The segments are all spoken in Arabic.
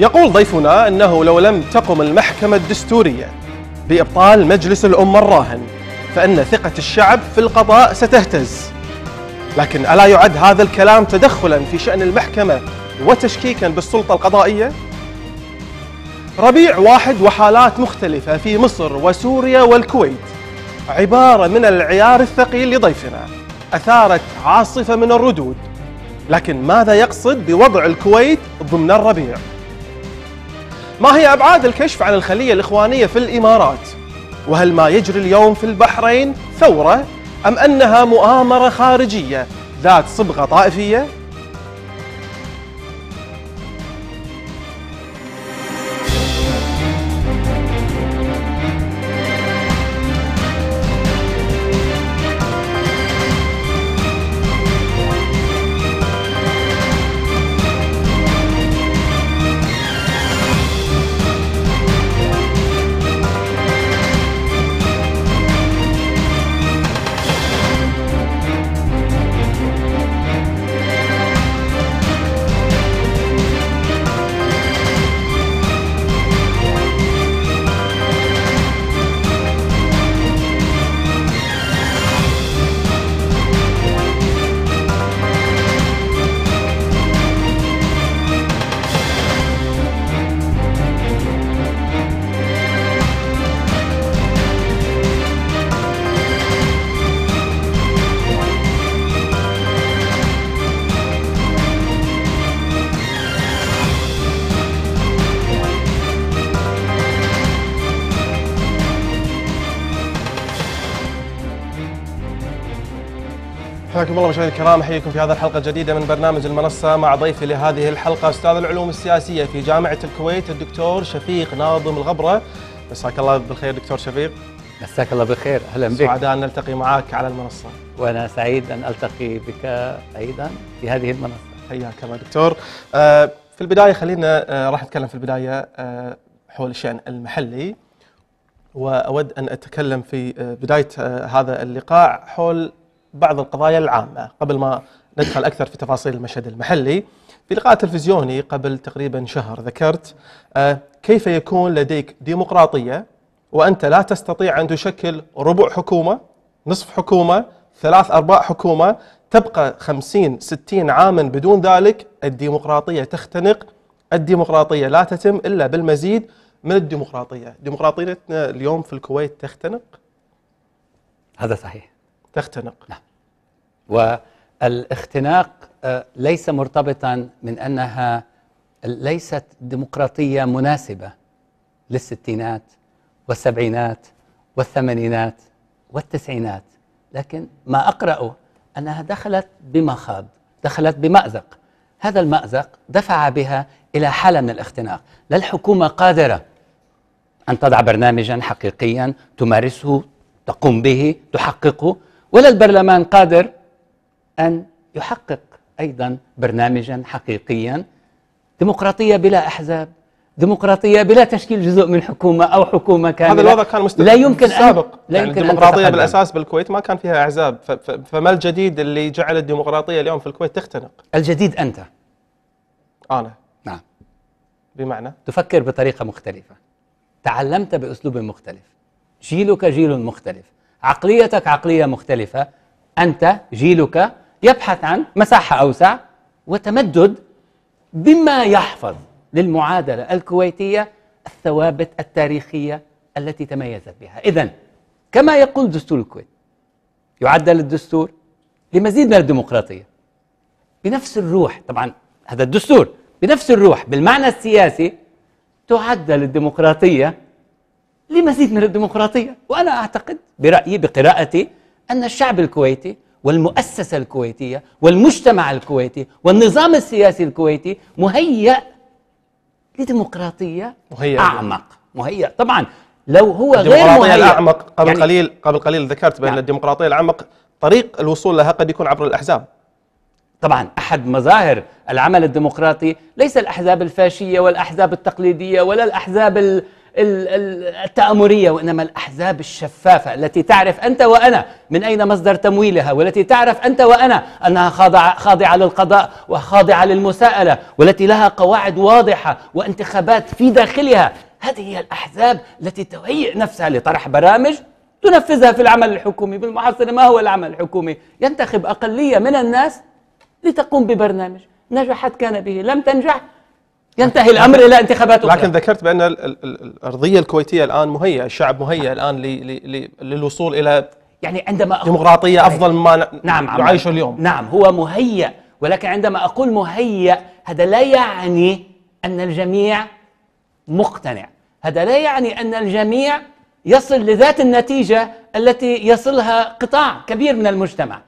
يقول ضيفنا أنه لو لم تقم المحكمة الدستورية بإبطال مجلس الأمة الراهن فإن ثقة الشعب في القضاء ستهتز لكن ألا يعد هذا الكلام تدخلا في شأن المحكمة وتشكيكا بالسلطة القضائية؟ ربيع واحد وحالات مختلفة في مصر وسوريا والكويت عبارة من العيار الثقيل لضيفنا أثارت عاصفة من الردود لكن ماذا يقصد بوضع الكويت ضمن الربيع؟ ما هي أبعاد الكشف عن الخلية الإخوانية في الإمارات؟ وهل ما يجري اليوم في البحرين ثورة أم أنها مؤامرة خارجية ذات صبغة طائفية؟ حياكم الله مشاهدينا الكرام احييكم في هذه الحلقه الجديده من برنامج المنصه مع ضيفي لهذه الحلقه استاذ العلوم السياسيه في جامعه الكويت الدكتور شفيق ناظم الغبره مساك الله بالخير دكتور شفيق مساك الله بالخير اهلا بك سعداء ان نلتقي معك على المنصه وانا سعيد ان التقي بك ايضا في هذه المنصه حياك الله دكتور آه، في البدايه خلينا آه، راح نتكلم في البدايه آه، حول الشان المحلي واود ان اتكلم في بدايه هذا اللقاء حول بعض القضايا العامة قبل ما ندخل أكثر في تفاصيل المشهد المحلي في لقاء تلفزيوني قبل تقريبا شهر ذكرت آه، كيف يكون لديك ديمقراطية وأنت لا تستطيع أن تشكل ربع حكومة نصف حكومة ثلاث أرباع حكومة تبقى خمسين ستين عاما بدون ذلك الديمقراطية تختنق الديمقراطية لا تتم إلا بالمزيد من الديمقراطية ديمقراطيتنا اليوم في الكويت تختنق هذا صحيح تختنق نعم والاختناق آه، ليس مرتبطا من أنها ليست ديمقراطية مناسبة للستينات والسبعينات والثمانينات والتسعينات لكن ما أقرأه أنها دخلت بمخاض دخلت بمأزق هذا المأزق دفع بها إلى حالة من الاختناق لا الحكومة قادرة أن تضع برنامجا حقيقيا تمارسه تقوم به تحققه ولا البرلمان قادر أن يحقق أيضا برنامجا حقيقيا ديمقراطية بلا أحزاب ديمقراطية بلا تشكيل جزء من حكومة أو حكومة كاملة هذا الوضع كان مستقبل لا يمكن السابق أن لا يعني يمكن الديمقراطية بالأساس بالكويت ما كان فيها أحزاب فما الجديد اللي جعل الديمقراطية اليوم في الكويت تختنق الجديد أنت أنا نعم بمعنى تفكر بطريقة مختلفة تعلمت بأسلوب مختلف جيلك جيل مختلف عقليتك عقلية مختلفة أنت جيلك يبحث عن مساحة أوسع وتمدد بما يحفظ للمعادلة الكويتية الثوابت التاريخية التي تميزت بها إذا كما يقول دستور الكويت يعدل الدستور لمزيد من الديمقراطية بنفس الروح طبعا هذا الدستور بنفس الروح بالمعنى السياسي تعدل الديمقراطية لمزيد من الديمقراطية وأنا أعتقد برأيي بقراءتي أن الشعب الكويتي والمؤسسة الكويتية والمجتمع الكويتي والنظام السياسي الكويتي مهيأ لديمقراطية مهيأ أعمق مهيأ طبعا لو هو غير مهيأ الأعمق قبل يعني قليل قبل قليل ذكرت بأن يعني الديمقراطية الأعمق طريق الوصول لها قد يكون عبر الأحزاب طبعا أحد مظاهر العمل الديمقراطي ليس الأحزاب الفاشية والأحزاب التقليدية ولا الأحزاب التآمرية وإنما الأحزاب الشفافة التي تعرف أنت وأنا من أين مصدر تمويلها والتي تعرف أنت وأنا أنها خاضعة, للقضاء وخاضعة للمساءلة والتي لها قواعد واضحة وانتخابات في داخلها هذه هي الأحزاب التي تهيئ نفسها لطرح برامج تنفذها في العمل الحكومي بالمحصلة ما هو العمل الحكومي ينتخب أقلية من الناس لتقوم ببرنامج نجحت كان به لم تنجح ينتهي الامر الى انتخابات اخرى لكن ذكرت بان الارضيه الكويتيه الان مهيئه، الشعب مهيئ الان للوصول الى يعني عندما أقول ديمقراطيه طيب. افضل مما نعم نعيشه اليوم نعم هو مهيئ ولكن عندما اقول مهيئ هذا لا يعني ان الجميع مقتنع، هذا لا يعني ان الجميع يصل لذات النتيجه التي يصلها قطاع كبير من المجتمع.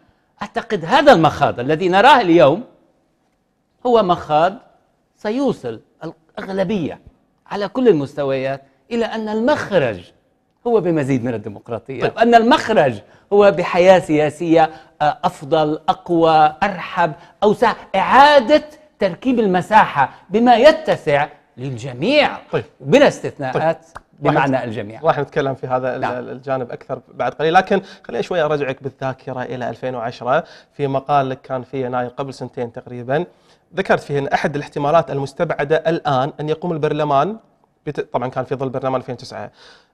اعتقد هذا المخاض الذي نراه اليوم هو مخاض سيوصل الأغلبية على كل المستويات إلى أن المخرج هو بمزيد من الديمقراطية طيب. أن المخرج هو بحياة سياسية آه، أفضل أقوى أرحب أوسع إعادة تركيب المساحة بما يتسع للجميع طيب. بلا استثناءات طيب. بمعنى الجميع راح نتكلم في هذا لا. نعم. الجانب اكثر بعد قليل لكن خليني شوي ارجعك بالذاكره الى 2010 في مقال لك كان في يناير قبل سنتين تقريبا ذكرت فيه أن أحد الاحتمالات المستبعدة الآن أن يقوم البرلمان بت... طبعا كان في ظل برلمان 2009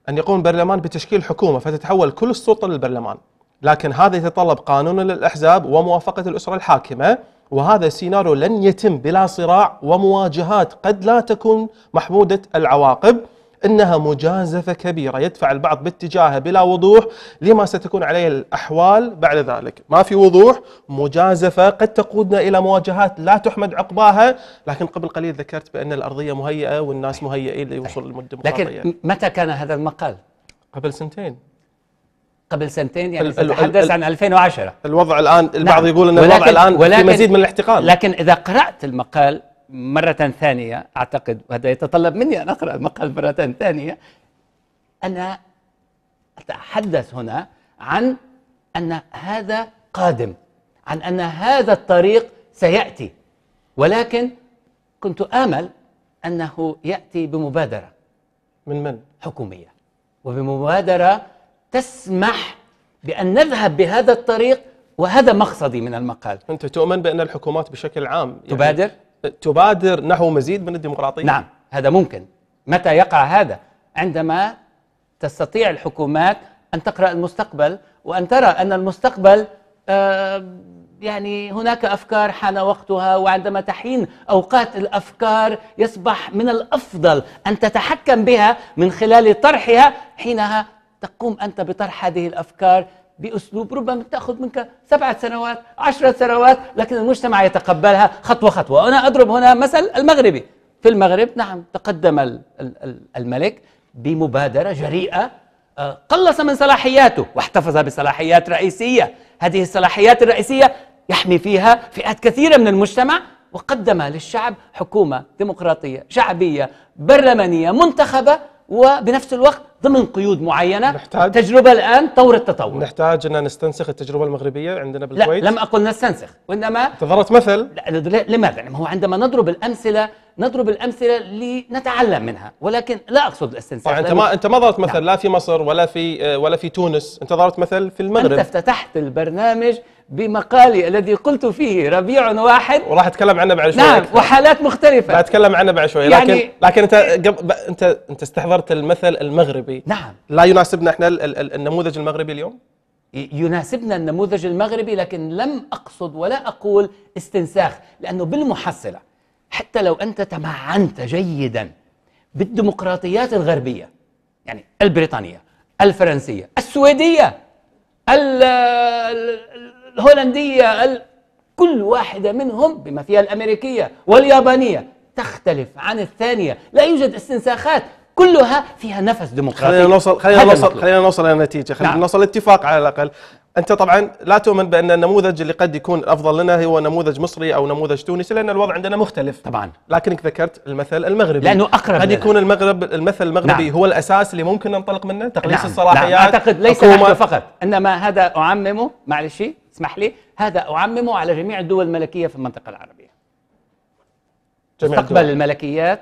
أن يقوم البرلمان بتشكيل حكومة فتتحول كل السلطة للبرلمان لكن هذا يتطلب قانون للأحزاب وموافقة الأسرة الحاكمة وهذا السيناريو لن يتم بلا صراع ومواجهات قد لا تكون محمودة العواقب إنها مجازفة كبيرة يدفع البعض باتجاهها بلا وضوح لما ستكون عليه الأحوال بعد ذلك ما في وضوح مجازفة قد تقودنا إلى مواجهات لا تحمد عقباها لكن قبل قليل ذكرت بأن الأرضية مهيئة والناس مهيئين ليوصل للديمقراطية لكن متى كان هذا المقال؟ قبل سنتين قبل سنتين يعني تتحدث عن 2010 الوضع الآن البعض نعم. يقول أن الوضع الآن في مزيد من الاحتقان لكن إذا قرأت المقال مرة ثانية أعتقد وهذا يتطلب مني أن أقرأ المقال مرة ثانية أنا أتحدث هنا عن أن هذا قادم عن أن هذا الطريق سيأتي ولكن كنت آمل أنه يأتي بمبادرة من من؟ حكومية وبمبادرة تسمح بأن نذهب بهذا الطريق وهذا مقصدي من المقال أنت تؤمن بأن الحكومات بشكل عام يعني تبادر؟ تبادر نحو مزيد من الديمقراطية نعم هذا ممكن متى يقع هذا عندما تستطيع الحكومات أن تقرأ المستقبل وأن ترى أن المستقبل آه، يعني هناك أفكار حان وقتها وعندما تحين أوقات الأفكار يصبح من الأفضل أن تتحكم بها من خلال طرحها حينها تقوم أنت بطرح هذه الأفكار باسلوب ربما تاخذ منك سبعة سنوات عشرة سنوات لكن المجتمع يتقبلها خطوة خطوة أنا أضرب هنا مثل المغربي في المغرب نعم تقدم الملك بمبادرة جريئة آه، قلص من صلاحياته واحتفظ بصلاحيات رئيسية هذه الصلاحيات الرئيسية يحمي فيها فئات كثيرة من المجتمع وقدم للشعب حكومة ديمقراطية شعبية برلمانية منتخبة وبنفس الوقت ضمن قيود معينه نحتاج تجربه الان طور التطور نحتاج ان نستنسخ التجربه المغربيه عندنا بالكويت لا لم اقل نستنسخ وانما ضربت مثل لماذا؟ يعني هو عندما نضرب الامثله نضرب الامثله لنتعلم منها ولكن لا اقصد الاستنساخ طيب انت ما انت ما ضربت مثل نعم. لا في مصر ولا في آه، ولا في تونس انت ضربت مثل في المغرب انت افتتحت البرنامج بمقالي الذي قلت فيه ربيع واحد وراح اتكلم عنه بعد شوي نعم أكثر. وحالات مختلفه راح اتكلم عنه بعد شوي يعني لكن لكن انت قبل انت انت استحضرت المثل المغربي نعم لا يناسبنا احنا النموذج المغربي اليوم يناسبنا النموذج المغربي لكن لم اقصد ولا اقول استنساخ لانه بالمحصله حتى لو انت تمعنت جيدا بالديمقراطيات الغربيه يعني البريطانيه الفرنسيه السويديه الهولندية كل واحدة منهم بما فيها الأمريكية واليابانية تختلف عن الثانية لا يوجد استنساخات كلها فيها نفس ديمقراطي خلينا نوصل خلينا نوصل خلينا نوصل الى نتيجه خلينا نعم. نوصل اتفاق على الاقل انت طبعا لا تؤمن بان النموذج اللي قد يكون افضل لنا هو نموذج مصري او نموذج تونسي لان الوضع عندنا مختلف طبعا لكنك ذكرت المثل المغربي لانه اقرب قد يكون المغرب المثل المغربي نعم. هو الاساس اللي ممكن ننطلق منه تقليص نعم. الصلاحيات نعم. اعتقد ليس فقط انما هذا اعممه معلش اسمح لي هذا أعممه على جميع الدول الملكية في المنطقة العربية مستقبل الملكيات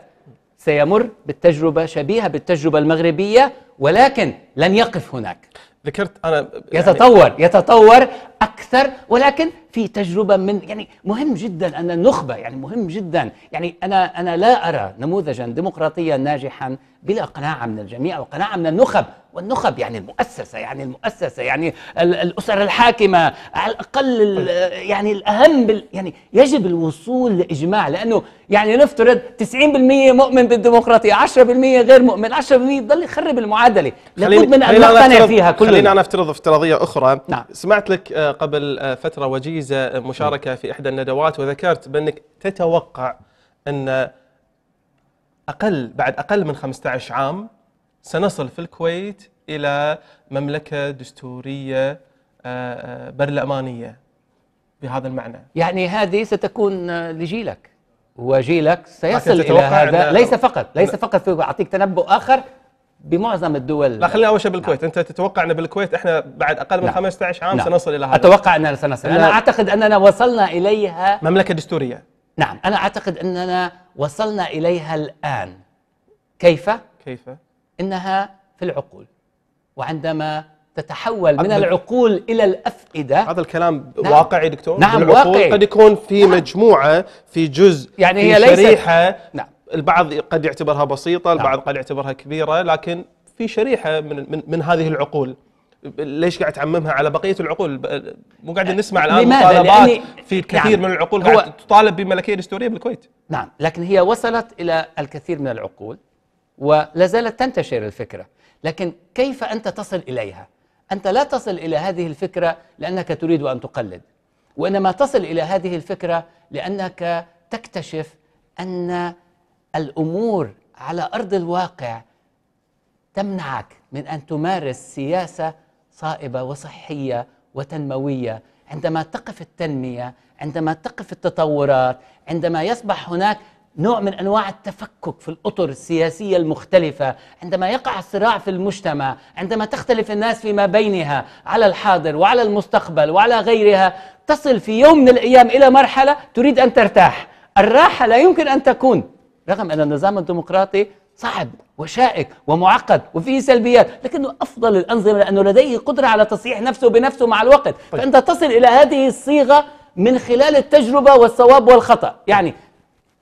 سيمر بالتجربة شبيهة بالتجربة المغربية ولكن لن يقف هناك ذكرت أنا يعني يتطور يعني يتطور أكثر ولكن في تجربة من يعني مهم جدا أن النخبة يعني مهم جدا يعني أنا أنا لا أرى نموذجا ديمقراطيا ناجحا بلا قناعة من الجميع او قناعه من النخب والنخب يعني المؤسسة يعني المؤسسة يعني الأسر الحاكمة على الأقل طيب. يعني الأهم يعني يجب الوصول لإجماع لأنه يعني نفترض 90% مؤمن بالديمقراطية 10% غير مؤمن 10% يضل يخرب المعادلة لابد من أن نقتنع فيها كلنا خلينا أنا أفترض افتراضية أخرى نعم. سمعت لك آه، قبل آه، فترة وجيزة مشاركة في إحدى الندوات وذكرت بأنك تتوقع أن أقل بعد أقل من 15 عام سنصل في الكويت إلى مملكة دستورية آه، آه، برلمانية بهذا المعنى يعني هذه ستكون آه، لجيلك وجيلك سيصل إلى هذا ليس فقط ليس فقط في أعطيك تنبؤ آخر بمعظم الدول لا خلينا اول شيء بالكويت نعم. انت تتوقع ان بالكويت احنا بعد اقل من نعم. 15 عام نعم. سنصل الى هذا اتوقع اننا سنصل انا اعتقد اننا وصلنا اليها مملكه دستوريه نعم انا اعتقد اننا وصلنا اليها الان كيف كيف إنها في العقول وعندما تتحول من العقول الى الافئده هذا الكلام نعم. واقعي دكتور نعم العقول واقعي قد يكون في نعم. مجموعه في جزء يعني في هي ليست شريحه نعم البعض قد يعتبرها بسيطه نعم. البعض نعم. قد يعتبرها كبيره لكن في شريحه من من, من هذه العقول ليش قاعد تعممها على بقيه العقول مو قاعد أه، نسمع الان مطالبات في كثير نعم. من العقول قاعد تطالب بملكيه دستوريه بالكويت نعم لكن هي وصلت الى الكثير من العقول ولا زالت تنتشر الفكرة لكن كيف أنت تصل إليها؟ أنت لا تصل إلى هذه الفكرة لأنك تريد أن تقلد وإنما تصل إلى هذه الفكرة لأنك تكتشف أن الأمور على أرض الواقع تمنعك من أن تمارس سياسة صائبة وصحية وتنموية عندما تقف التنمية عندما تقف التطورات عندما يصبح هناك نوع من انواع التفكك في الاطر السياسيه المختلفه عندما يقع الصراع في المجتمع عندما تختلف الناس فيما بينها على الحاضر وعلى المستقبل وعلى غيرها تصل في يوم من الايام الى مرحله تريد ان ترتاح الراحه لا يمكن ان تكون رغم ان النظام الديمقراطي صعب وشائك ومعقد وفيه سلبيات لكنه افضل الانظمه لانه لديه قدره على تصحيح نفسه بنفسه مع الوقت طيب. فانت تصل الى هذه الصيغه من خلال التجربه والصواب والخطا يعني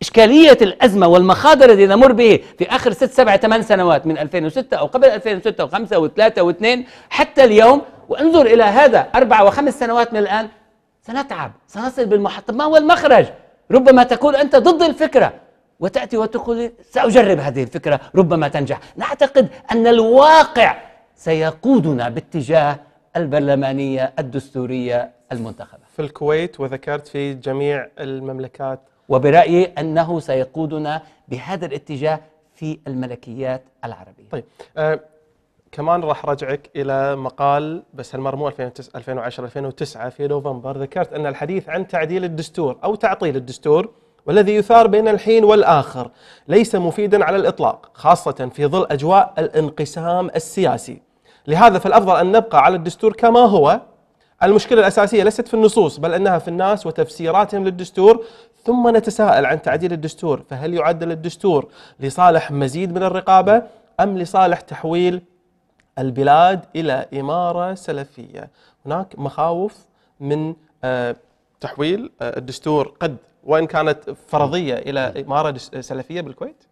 إشكالية الأزمة والمخاضر الذي نمر به في آخر ست سبع ثمان سنوات من 2006 أو قبل 2006 و5 و3 و2 حتى اليوم وانظر إلى هذا أربع وخمس سنوات من الآن سنتعب سنصل بالمحطة ما هو المخرج ربما تكون أنت ضد الفكرة وتأتي وتقول سأجرب هذه الفكرة ربما تنجح نعتقد أن الواقع سيقودنا باتجاه البرلمانية الدستورية المنتخبة في الكويت وذكرت في جميع المملكات وبرأيي أنه سيقودنا بهذا الاتجاه في الملكيات العربية طيب آه كمان راح رجعك إلى مقال بس المرمو 2010-2009 في نوفمبر ذكرت أن الحديث عن تعديل الدستور أو تعطيل الدستور والذي يثار بين الحين والآخر ليس مفيدا على الإطلاق خاصة في ظل أجواء الانقسام السياسي لهذا فالأفضل أن نبقى على الدستور كما هو المشكلة الأساسية ليست في النصوص بل أنها في الناس وتفسيراتهم للدستور ثم نتساءل عن تعديل الدستور فهل يعدل الدستور لصالح مزيد من الرقابة أم لصالح تحويل البلاد إلى إمارة سلفية هناك مخاوف من آه، تحويل آه، الدستور قد وإن كانت فرضية إلى إمارة آه، سلفية بالكويت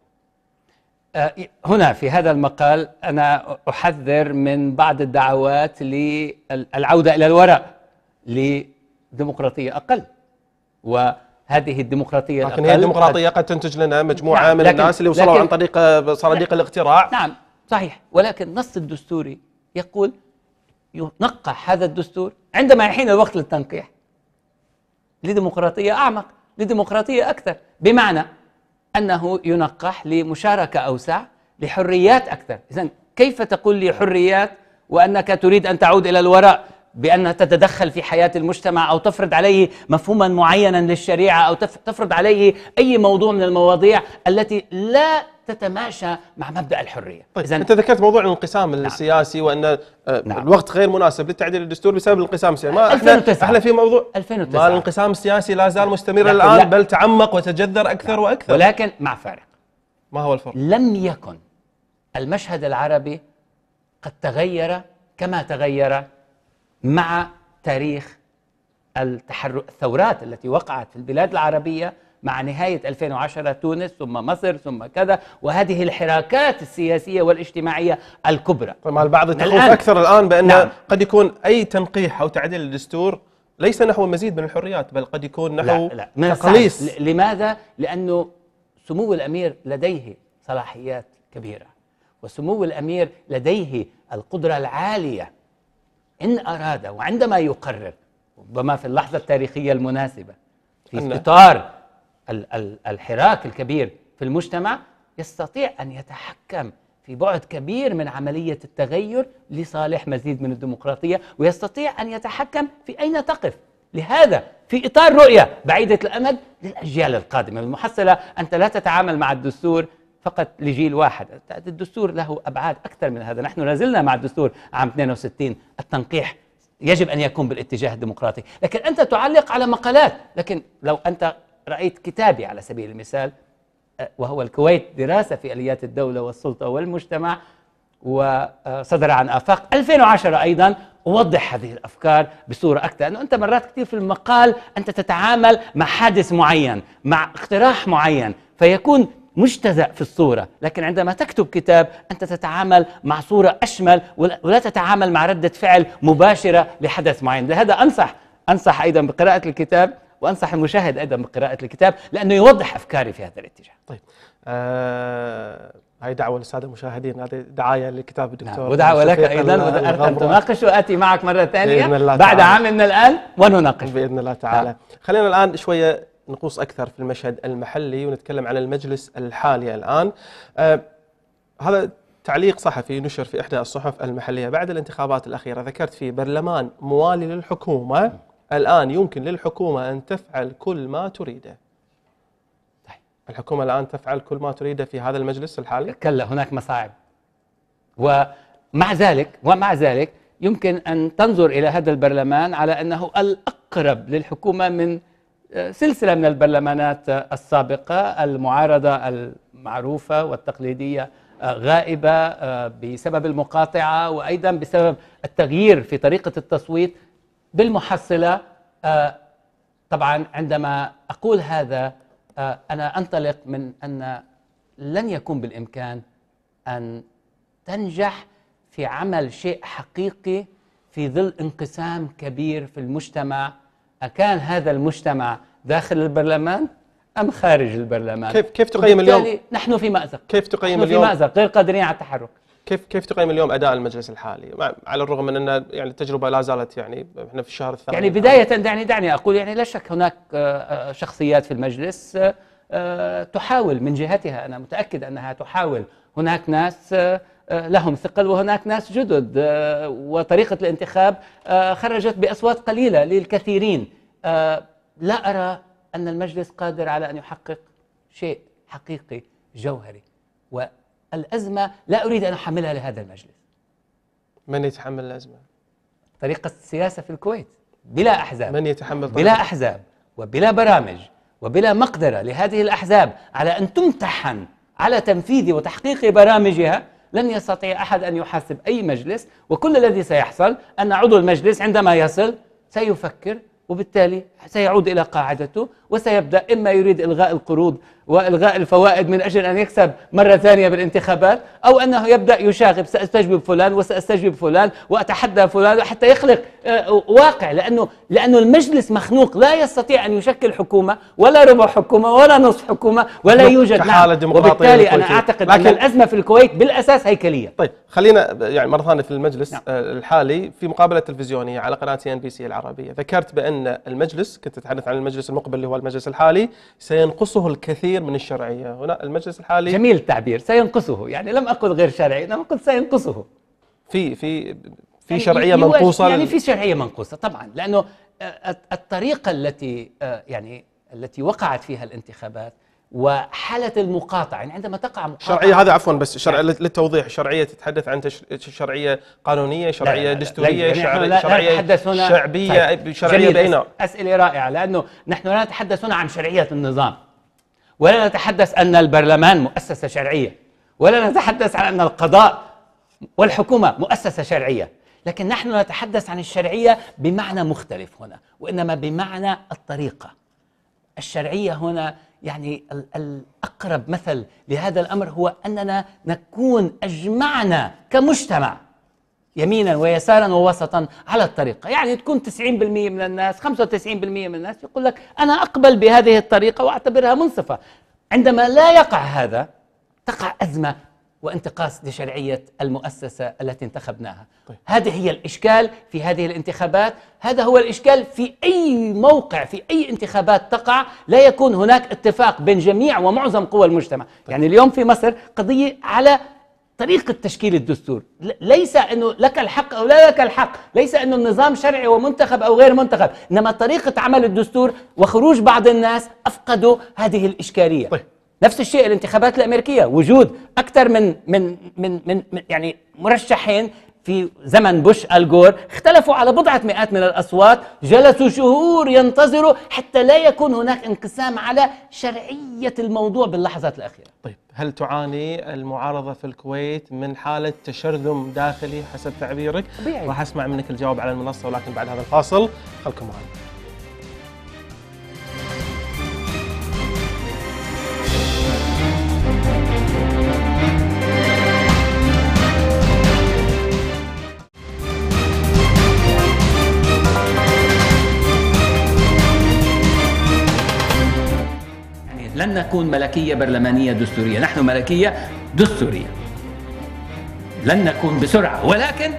هنا في هذا المقال أنا أحذر من بعض الدعوات للعودة إلى الوراء لديمقراطية أقل و هذه الديمقراطية لكن هي الديمقراطية قد تنتج لنا مجموعة نعم من الناس اللي وصلوا عن طريق آه، صناديق الاقتراع نعم صحيح ولكن النص الدستوري يقول ينقى هذا الدستور عندما يحين الوقت للتنقيح لديمقراطية أعمق لديمقراطية أكثر بمعنى أنه ينقح لمشاركة أوسع لحريات أكثر إذا كيف تقول لي حريات وأنك تريد أن تعود إلى الوراء بأنها تتدخل في حياة المجتمع أو تفرض عليه مفهوما معينا للشريعة أو تفرض عليه أي موضوع من المواضيع التي لا تتماشى مع مبدا الحريه طيب إذن انت ذكرت موضوع الانقسام نعم. السياسي وان آه، نعم. الوقت غير مناسب للتعديل الدستور بسبب الانقسام السياسي ما 2009. احنا احنا في موضوع 2009 ما الانقسام السياسي لا زال مستمرا الان لا. بل تعمق وتجذر اكثر نعم. واكثر ولكن مع فارق ما هو الفرق لم يكن المشهد العربي قد تغير كما تغير مع تاريخ التحرك الثورات التي وقعت في البلاد العربية مع نهاية 2010 تونس ثم مصر ثم كذا وهذه الحراكات السياسية والاجتماعية الكبرى طبعا البعض تخوف أكثر الآن بأن نعم. قد يكون أي تنقيح أو تعديل الدستور ليس نحو مزيد من الحريات بل قد يكون نحو لا لا تقليص لماذا؟ لأنه سمو الأمير لديه صلاحيات كبيرة وسمو الأمير لديه القدرة العالية إن أراد وعندما يقرر ربما في اللحظة التاريخية المناسبة في إطار الحراك الكبير في المجتمع يستطيع أن يتحكم في بعد كبير من عملية التغير لصالح مزيد من الديمقراطية ويستطيع أن يتحكم في أين تقف لهذا في إطار رؤية بعيدة الأمد للأجيال القادمة المحصلة أنت لا تتعامل مع الدستور فقط لجيل واحد الدستور له أبعاد أكثر من هذا نحن لازلنا مع الدستور عام 62 التنقيح يجب أن يكون بالاتجاه الديمقراطي لكن أنت تعلق على مقالات لكن لو أنت رأيت كتابي على سبيل المثال آه، وهو الكويت دراسة في آليات الدولة والسلطة والمجتمع وصدر عن آفاق 2010 أيضا أوضح هذه الافكار بصوره اكثر لانه انت مرات كثير في المقال انت تتعامل مع حادث معين مع اقتراح معين فيكون مجتزأ في الصورة لكن عندما تكتب كتاب أنت تتعامل مع صورة أشمل ولا تتعامل مع ردة فعل مباشرة لحدث معين لهذا أنصح أنصح أيضا بقراءة الكتاب وأنصح المشاهد أيضا بقراءة الكتاب لأنه يوضح أفكاري في هذا الاتجاه طيب آه هاي دعوة للسادة المشاهدين هذه دعاية لكتاب نعم، الدكتور نعم. ودعوة لك أيضا وأردت أن تناقش وآتي معك مرة ثانية بعد تعالى. عام من الآن ونناقش بإذن الله تعالى نعم. خلينا الآن شوية نقوص أكثر في المشهد المحلي ونتكلم عن المجلس الحالي الآن آه، هذا تعليق صحفي نشر في إحدى الصحف المحلية بعد الانتخابات الأخيرة ذكرت في برلمان موالي للحكومة الآن يمكن للحكومة أن تفعل كل ما تريده الحكومة الآن تفعل كل ما تريده في هذا المجلس الحالي؟ كلا هناك مصاعب ومع ذلك ومع ذلك يمكن أن تنظر إلى هذا البرلمان على أنه الأقرب للحكومة من سلسلة من البرلمانات السابقة المعارضة المعروفة والتقليدية آه، غائبة آه، بسبب المقاطعة وأيضا بسبب التغيير في طريقة التصويت بالمحصلة آه، طبعا عندما أقول هذا أنا أنطلق من أن لن يكون بالإمكان أن تنجح في عمل شيء حقيقي في ظل انقسام كبير في المجتمع أكان هذا المجتمع داخل البرلمان أم خارج البرلمان كيف كيف تقيم اليوم نحن في مأزق كيف تقيم اليوم في مأزق غير قادرين على التحرك كيف كيف تقيم اليوم اداء المجلس الحالي على الرغم من ان يعني التجربه لا زالت يعني احنا في الشهر الثاني يعني بدايه دعني دعني اقول يعني لا شك هناك آه، آه، شخصيات في المجلس آه، تحاول من جهتها انا متاكد انها تحاول هناك ناس آه، لهم ثقل وهناك ناس جدد آه، وطريقة الانتخاب آه، خرجت بأصوات قليلة للكثيرين لا أرى أن المجلس قادر على أن يحقق شيء حقيقي جوهري والأزمة لا أريد أن أحملها لهذا المجلس من يتحمل الأزمة؟ طريقة السياسة في الكويت بلا أحزاب من يتحمل طريقة؟ بلا أحزاب وبلا برامج وبلا مقدرة لهذه الأحزاب على أن تمتحن على تنفيذ وتحقيق برامجها لن يستطيع أحد أن يحاسب أي مجلس وكل الذي سيحصل أن عضو المجلس عندما يصل سيفكر وبالتالي سيعود إلى قاعدته وسيبدأ إما يريد إلغاء القروض والغاء الفوائد من اجل ان يكسب مره ثانيه بالانتخابات او انه يبدا يشاغب ساستجوب فلان وساستجوب فلان واتحدى فلان حتى يخلق آه، واقع لانه لانه المجلس مخنوق لا يستطيع ان يشكل حكومه ولا ربع حكومه ولا نصف حكومه ولا يوجد كحالة نعم وبالتالي انا اعتقد لكن ان الازمه في الكويت بالاساس هيكليه طيب خلينا يعني مره ثانيه في المجلس نعم. آه، الحالي في مقابله تلفزيونيه على قناه سي ان بي سي العربيه ذكرت بان المجلس كنت تتحدث عن المجلس المقبل اللي هو المجلس الحالي سينقصه الكثير كثير من الشرعيه هنا المجلس الحالي جميل التعبير سينقصه يعني لم اقل غير شرعي انا قلت سينقصه في في في يعني شرعيه منقوصه يعني في شرعيه منقوصه طبعا لانه الطريقه التي يعني التي وقعت فيها الانتخابات وحالة المقاطعة يعني عندما تقع مقاطعة شرعية هذا عفوا بس شرع يعني للتوضيح شرعية تتحدث عن شرعية قانونية شرعية لا لا دستورية يعني لا شرعية, لا طيب. شرعية لا شعبية شرعية أسئلة رائعة لأنه نحن لا نتحدث هنا عن شرعية النظام ولا نتحدث أن البرلمان مؤسسة شرعية ولا نتحدث عن أن القضاء والحكومة مؤسسة شرعية لكن نحن نتحدث عن الشرعية بمعنى مختلف هنا وإنما بمعنى الطريقة الشرعية هنا يعني الأقرب مثل لهذا الأمر هو أننا نكون أجمعنا كمجتمع يمينا ويسارا ووسطا على الطريقة يعني تكون 90% من الناس 95% من الناس يقول لك أنا أقبل بهذه الطريقة وأعتبرها منصفة عندما لا يقع هذا تقع أزمة وانتقاص لشرعية المؤسسة التي انتخبناها طيب. هذه هي الإشكال في هذه الانتخابات هذا هو الإشكال في أي موقع في أي انتخابات تقع لا يكون هناك اتفاق بين جميع ومعظم قوى المجتمع طيب. يعني اليوم في مصر قضية على طريقة تشكيل الدستور ليس أنه لك الحق أو لا لك الحق ليس أنه النظام شرعي ومنتخب أو غير منتخب إنما طريقة عمل الدستور وخروج بعض الناس أفقدوا هذه الإشكالية طيب. نفس الشيء الانتخابات الأمريكية وجود أكثر من من من, من يعني مرشحين في زمن بوش الجور اختلفوا على بضعة مئات من الأصوات جلسوا شهور ينتظروا حتى لا يكون هناك انقسام على شرعية الموضوع باللحظات الأخيرة طيب هل تعاني المعارضة في الكويت من حالة تشرذم داخلي حسب تعبيرك؟ راح أسمع منك الجواب على المنصة ولكن بعد هذا الفاصل خلكم معنا لن نكون ملكية برلمانية دستورية نحن ملكية دستورية لن نكون بسرعة ولكن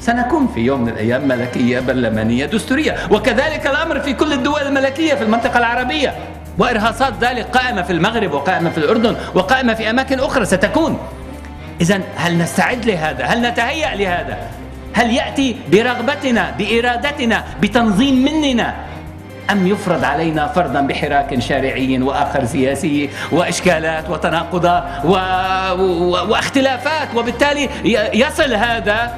سنكون في يوم من الأيام ملكية برلمانية دستورية وكذلك الأمر في كل الدول الملكية في المنطقة العربية وإرهاصات ذلك قائمة في المغرب وقائمة في الأردن وقائمة في أماكن أخرى ستكون إذا هل نستعد لهذا؟ هل نتهيأ لهذا؟ هل يأتي برغبتنا بإرادتنا بتنظيم مننا أم يفرض علينا فرضا بحراك شارعي وآخر سياسي وإشكالات وتناقضات و... و... واختلافات وبالتالي يصل هذا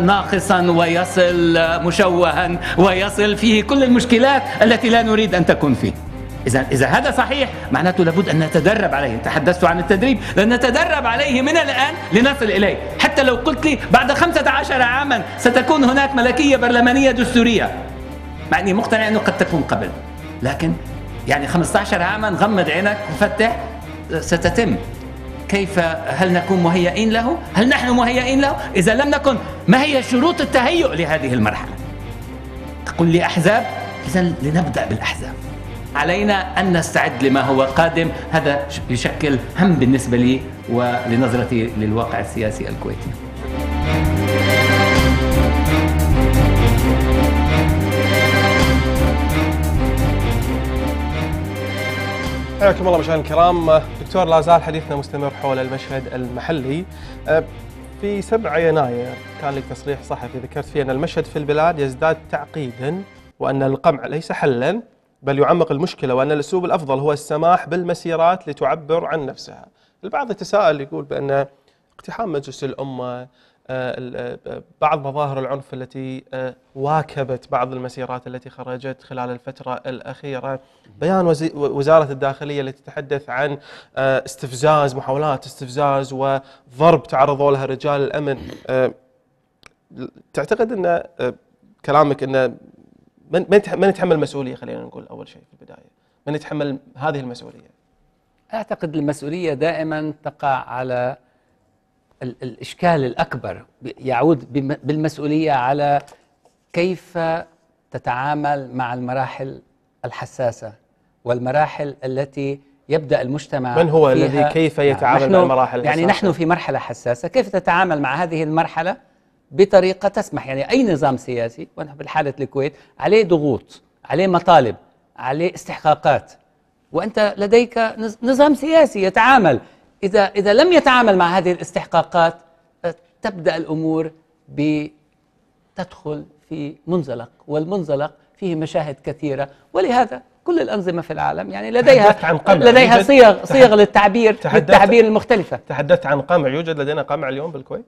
ناقصا ويصل مشوها ويصل فيه كل المشكلات التي لا نريد أن تكون فيه إذا إذا هذا صحيح معناته لابد أن نتدرب عليه، تحدثت عن التدريب، لن نتدرب عليه من الآن لنصل إليه، حتى لو قلت لي بعد 15 عاما ستكون هناك ملكية برلمانية دستورية، مع اني مقتنع انه قد تكون قبل لكن يعني 15 عاما غمض عينك وفتح ستتم كيف هل نكون مهيئين له؟ هل نحن مهيئين له؟ إذا لم نكن ما هي شروط التهيؤ لهذه المرحلة؟ تقول لي أحزاب؟ إذا لنبدأ بالأحزاب علينا أن نستعد لما هو قادم هذا يشكل هم بالنسبة لي ولنظرتي للواقع السياسي الكويتي حياكم الله مشاهدينا الكرام دكتور لا زال حديثنا مستمر حول المشهد المحلي أه، في 7 يناير كان لك تصريح صحفي ذكرت فيه أن المشهد في البلاد يزداد تعقيدا وأن القمع ليس حلا بل يعمق المشكلة وأن الأسلوب الأفضل هو السماح بالمسيرات لتعبر عن نفسها البعض يتساءل يقول بأن اقتحام مجلس الأمة آه، آه، بعض مظاهر العنف التي آه، واكبت بعض المسيرات التي خرجت خلال الفترة الأخيرة بيان وزارة الداخلية التي تتحدث عن استفزاز محاولات استفزاز وضرب تعرضوا لها رجال الأمن تعتقد أن كلامك أن من من يتحمل المسؤولية خلينا نقول أول شيء في البداية من يتحمل هذه المسؤولية أعتقد المسؤولية دائما تقع على الإشكال الأكبر يعود بالمسؤولية على كيف تتعامل مع المراحل الحساسة والمراحل التي يبدأ المجتمع من هو الذي كيف نعم. يتعامل مع المراحل يعني الحساسة؟ يعني نحن في مرحلة حساسة كيف تتعامل مع هذه المرحلة بطريقة تسمح يعني أي نظام سياسي ونحن حالة الكويت عليه ضغوط عليه مطالب عليه استحقاقات وأنت لديك نظام سياسي يتعامل إذا إذا لم يتعامل مع هذه الاستحقاقات آه، تبدأ الأمور بتدخل في منزلق والمنزلق فيه مشاهد كثيرة ولهذا كل الأنظمة في العالم يعني لديها عن قمع آه، لديها صيغ صيغ للتعبير للتعبير المختلفة تحدثت عن قمع يوجد لدينا قمع اليوم بالكويت؟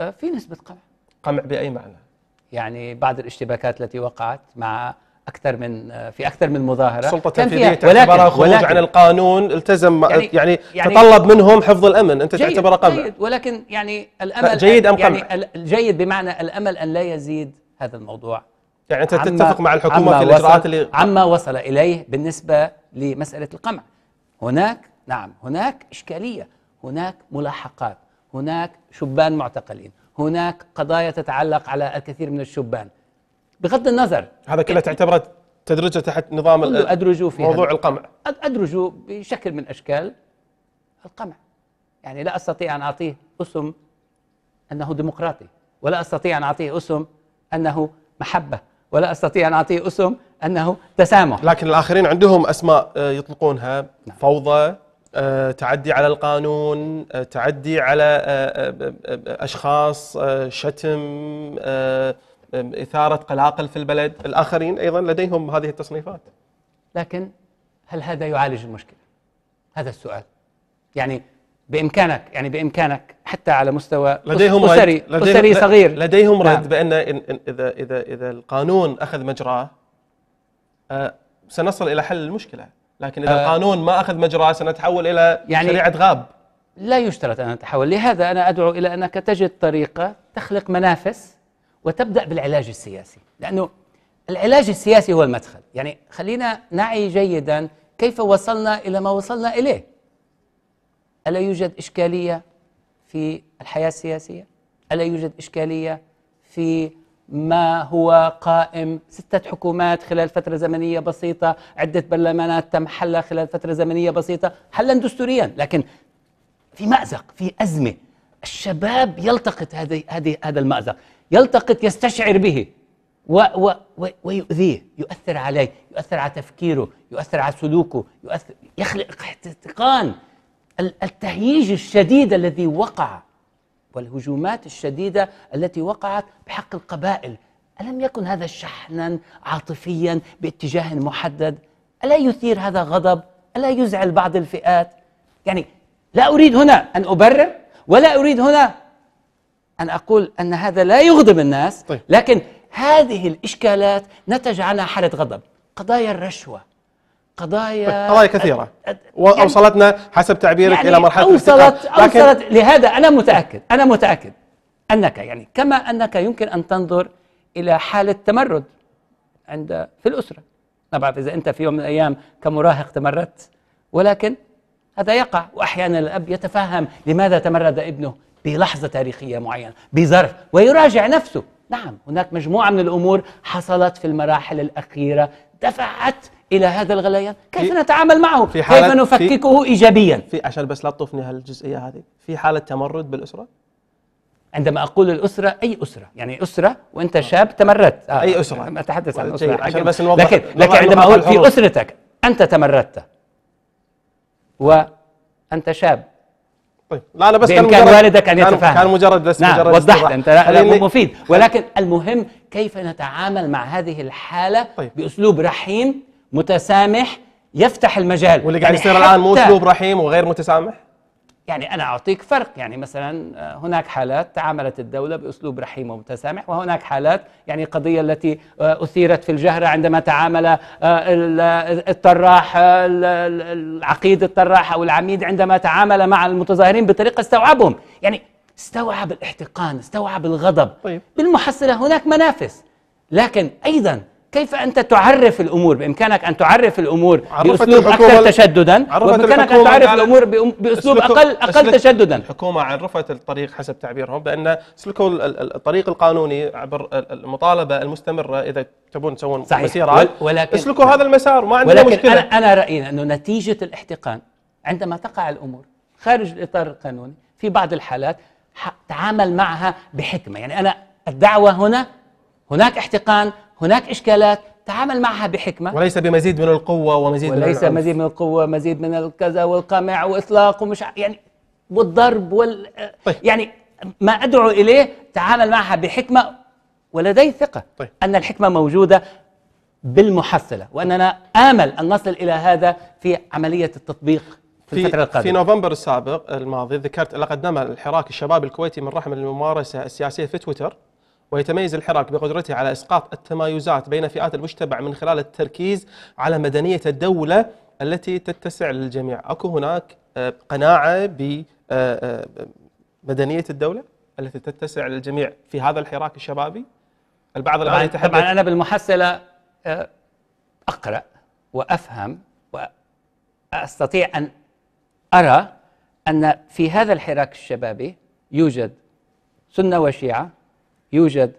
آه، في نسبة قمع قمع بأي معنى؟ يعني بعض الاشتباكات التي وقعت مع اكثر من في اكثر من مظاهره السلطه التنفيذيه تعتبرها خروج عن القانون التزم يعني, يعني, يعني تطلب منهم حفظ الامن انت تعتبره قمع جيد ولكن يعني الامل جيد ام قمع يعني الجيد بمعنى الامل ان لا يزيد هذا الموضوع يعني انت تتفق مع الحكومه في الاجراءات اللي عما وصل اليه بالنسبه لمساله القمع هناك نعم هناك اشكاليه هناك ملاحقات هناك شبان معتقلين هناك قضايا تتعلق على الكثير من الشبان بغض النظر هذا كله يعني تعتبره تدرجه تحت نظام ادرجوا في موضوع القمع ادرجوا بشكل من أشكال القمع يعني لا أستطيع أن أعطيه اسم أنه ديمقراطي ولا أستطيع أن أعطيه اسم أنه محبة ولا أستطيع أن أعطيه اسم أنه تسامح لكن الآخرين عندهم أسماء آه، يطلقونها نعم. فوضى آه، تعدي على القانون آه، تعدي على أشخاص شتم إثارة قلاقل في البلد الآخرين أيضا لديهم هذه التصنيفات لكن هل هذا يعالج المشكلة؟ هذا السؤال يعني بامكانك يعني بامكانك حتى على مستوى لديهم اسري رد. لديهم اسري صغير لديهم رد نعم. بان اذا اذا اذا القانون اخذ مجراه آه سنصل الى حل المشكله لكن اذا آه القانون ما اخذ مجراه سنتحول الى يعني شريعه غاب لا يشترط ان نتحول لهذا انا ادعو الى انك تجد طريقه تخلق منافس وتبدأ بالعلاج السياسي لأنه العلاج السياسي هو المدخل يعني خلينا نعي جيدا كيف وصلنا إلى ما وصلنا إليه ألا يوجد إشكالية في الحياة السياسية ألا يوجد إشكالية في ما هو قائم ستة حكومات خلال فترة زمنية بسيطة عدة برلمانات تم حلها خلال فترة زمنية بسيطة حلا دستوريا لكن في مأزق في أزمة الشباب يلتقط هذه هذه هذا المأزق يلتقط يستشعر به و و و ويؤذيه يؤثر عليه يؤثر على تفكيره يؤثر على سلوكه يؤثر يخلق احتقان التهييج الشديد الذي وقع والهجومات الشديدة التي وقعت بحق القبائل ألم يكن هذا شحنا عاطفيا باتجاه محدد ألا يثير هذا غضب ألا يزعل بعض الفئات يعني لا أريد هنا أن أبرر ولا أريد هنا أن أقول أن هذا لا يغضب الناس طيب. لكن هذه الإشكالات نتج عنها حالة غضب قضايا الرشوة قضايا طيب، قضايا كثيرة يعني وأوصلتنا حسب تعبيرك يعني إلى مرحلة أوصلت, أوصلت لهذا أنا متأكد أنا متأكد أنك يعني كما أنك يمكن أن تنظر إلى حالة تمرد عند في الأسرة ما بعرف إذا أنت في يوم من الأيام كمراهق تمردت ولكن هذا يقع وأحيانا الأب يتفهم لماذا تمرد ابنه بلحظة تاريخية معينة بظرف ويراجع نفسه نعم هناك مجموعة من الأمور حصلت في المراحل الأخيرة دفعت الى هذا الغليان كيف نتعامل معه في حالة كيف نفككه في ايجابيا في عشان بس لا تطوفني هالجزئيه هذه في حاله تمرد بالاسره عندما اقول الاسره اي اسره يعني اسره وانت شاب تمردت آه. اي اسره اتحدث عن اسره عشان بس نوضح لكن, لكن عندما اقول في اسرتك انت تمردت وانت شاب طيب لا انا بس كان مجرد والدك ان يتفهم كان مجرد بس نعم مجرد وضحت انت لا لا مفيد ولكن المهم كيف نتعامل مع هذه الحاله طيب. باسلوب رحيم متسامح يفتح المجال واللي قاعد يعني يصير الان مو اسلوب رحيم وغير متسامح يعني أنا أعطيك فرق يعني مثلا آه، هناك حالات تعاملت الدولة بأسلوب رحيم ومتسامح وهناك حالات يعني القضية التي آه، أثيرت في الجهرة عندما تعامل آه، الطراح العقيد الطراح أو العميد عندما تعامل مع المتظاهرين بطريقة استوعبهم يعني استوعب الاحتقان استوعب الغضب طيب. بالمحصلة هناك منافس لكن أيضا كيف انت تعرف الامور بامكانك ان تعرف الامور باسلوب اكثر تشددا وبامكانك ان تعرف الامور باسلوب اقل اقل تشددا الحكومه عرفت الطريق حسب تعبيرهم بان سلكوا الطريق القانوني عبر المطالبه المستمره اذا تبون تسوون صحيح. ولكن اسلكوا هذا المسار ما عندنا ولكن مشكله انا انا رايي انه نتيجه الاحتقان عندما تقع الامور خارج الاطار القانوني في بعض الحالات تعامل معها بحكمه يعني انا الدعوه هنا هناك احتقان هناك إشكالات تعامل معها بحكمة وليس بمزيد من القوة ومزيد وليس من مزيد من القوة مزيد من الكذا والقمع وإطلاق ومش يعني والضرب وال طيب. يعني ما أدعو إليه تعامل معها بحكمة ولدي ثقة طيب. أن الحكمة موجودة بالمحصلة وأننا آمل أن نصل إلى هذا في عملية التطبيق في, في الفترة القادمة في نوفمبر السابق الماضي ذكرت لقد نما الحراك الشباب الكويتي من رحم الممارسة السياسية في تويتر ويتميز الحراك بقدرته على إسقاط التمايزات بين فئات المجتمع من خلال التركيز على مدنية الدولة التي تتسع للجميع أكو هناك آه، قناعة ب آه، آه، مدنيه الدولة التي تتسع للجميع في هذا الحراك الشبابي البعض الآن يتحدث طبعا أنا بالمحصلة أقرأ وأفهم وأستطيع أن أرى أن في هذا الحراك الشبابي يوجد سنة وشيعة يوجد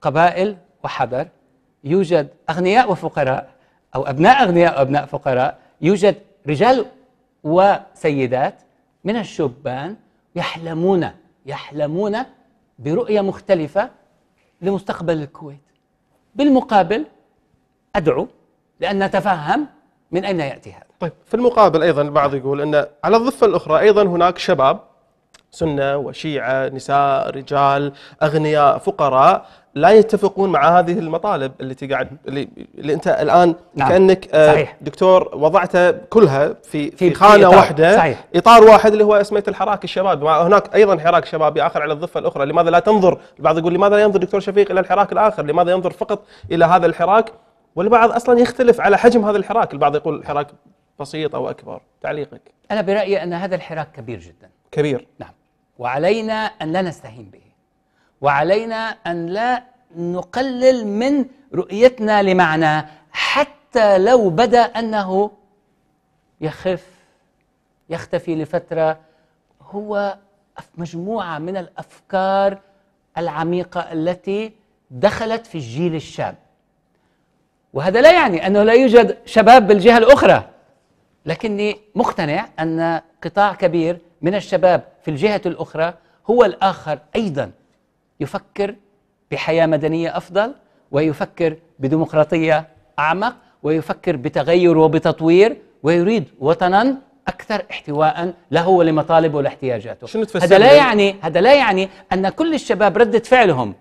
قبائل وحبر يوجد أغنياء وفقراء أو أبناء أغنياء وأبناء فقراء يوجد رجال وسيدات من الشبان يحلمون يحلمون برؤية مختلفة لمستقبل الكويت بالمقابل أدعو لأن نتفهم من أين يأتي هذا طيب في المقابل أيضا البعض نعم. يقول أن على الضفة الأخرى أيضا هناك شباب سنة وشيعة نساء رجال أغنياء فقراء لا يتفقون مع هذه المطالب التي قاعد اللي, اللي انت الان نعم. كانك آه، صحيح. دكتور وضعته كلها في في, في خانه إطار. واحده صحيح. اطار واحد اللي هو اسميه الحراك الشبابي هناك ايضا حراك شبابي اخر على الضفه الاخرى لماذا لا تنظر البعض يقول لماذا لا ينظر دكتور شفيق الى الحراك الاخر لماذا ينظر فقط الى هذا الحراك والبعض اصلا يختلف على حجم هذا الحراك البعض يقول الحراك بسيط او اكبر تعليقك انا برايي ان هذا الحراك كبير جدا كبير نعم وعلينا أن لا نستهين به وعلينا أن لا نقلل من رؤيتنا لمعنى حتى لو بدا انه يخف يختفي لفتره هو مجموعه من الافكار العميقه التي دخلت في الجيل الشاب وهذا لا يعني انه لا يوجد شباب بالجهه الاخرى لكني مقتنع ان قطاع كبير من الشباب في الجهة الأخرى هو الآخر أيضا يفكر بحياة مدنية أفضل ويفكر بديمقراطية أعمق ويفكر بتغير وبتطوير ويريد وطنا اكثر احتواء له ولمطالبه ولاحتياجاته شنو هذا لا يعني هذا لا يعني ان كل الشباب رده فعلهم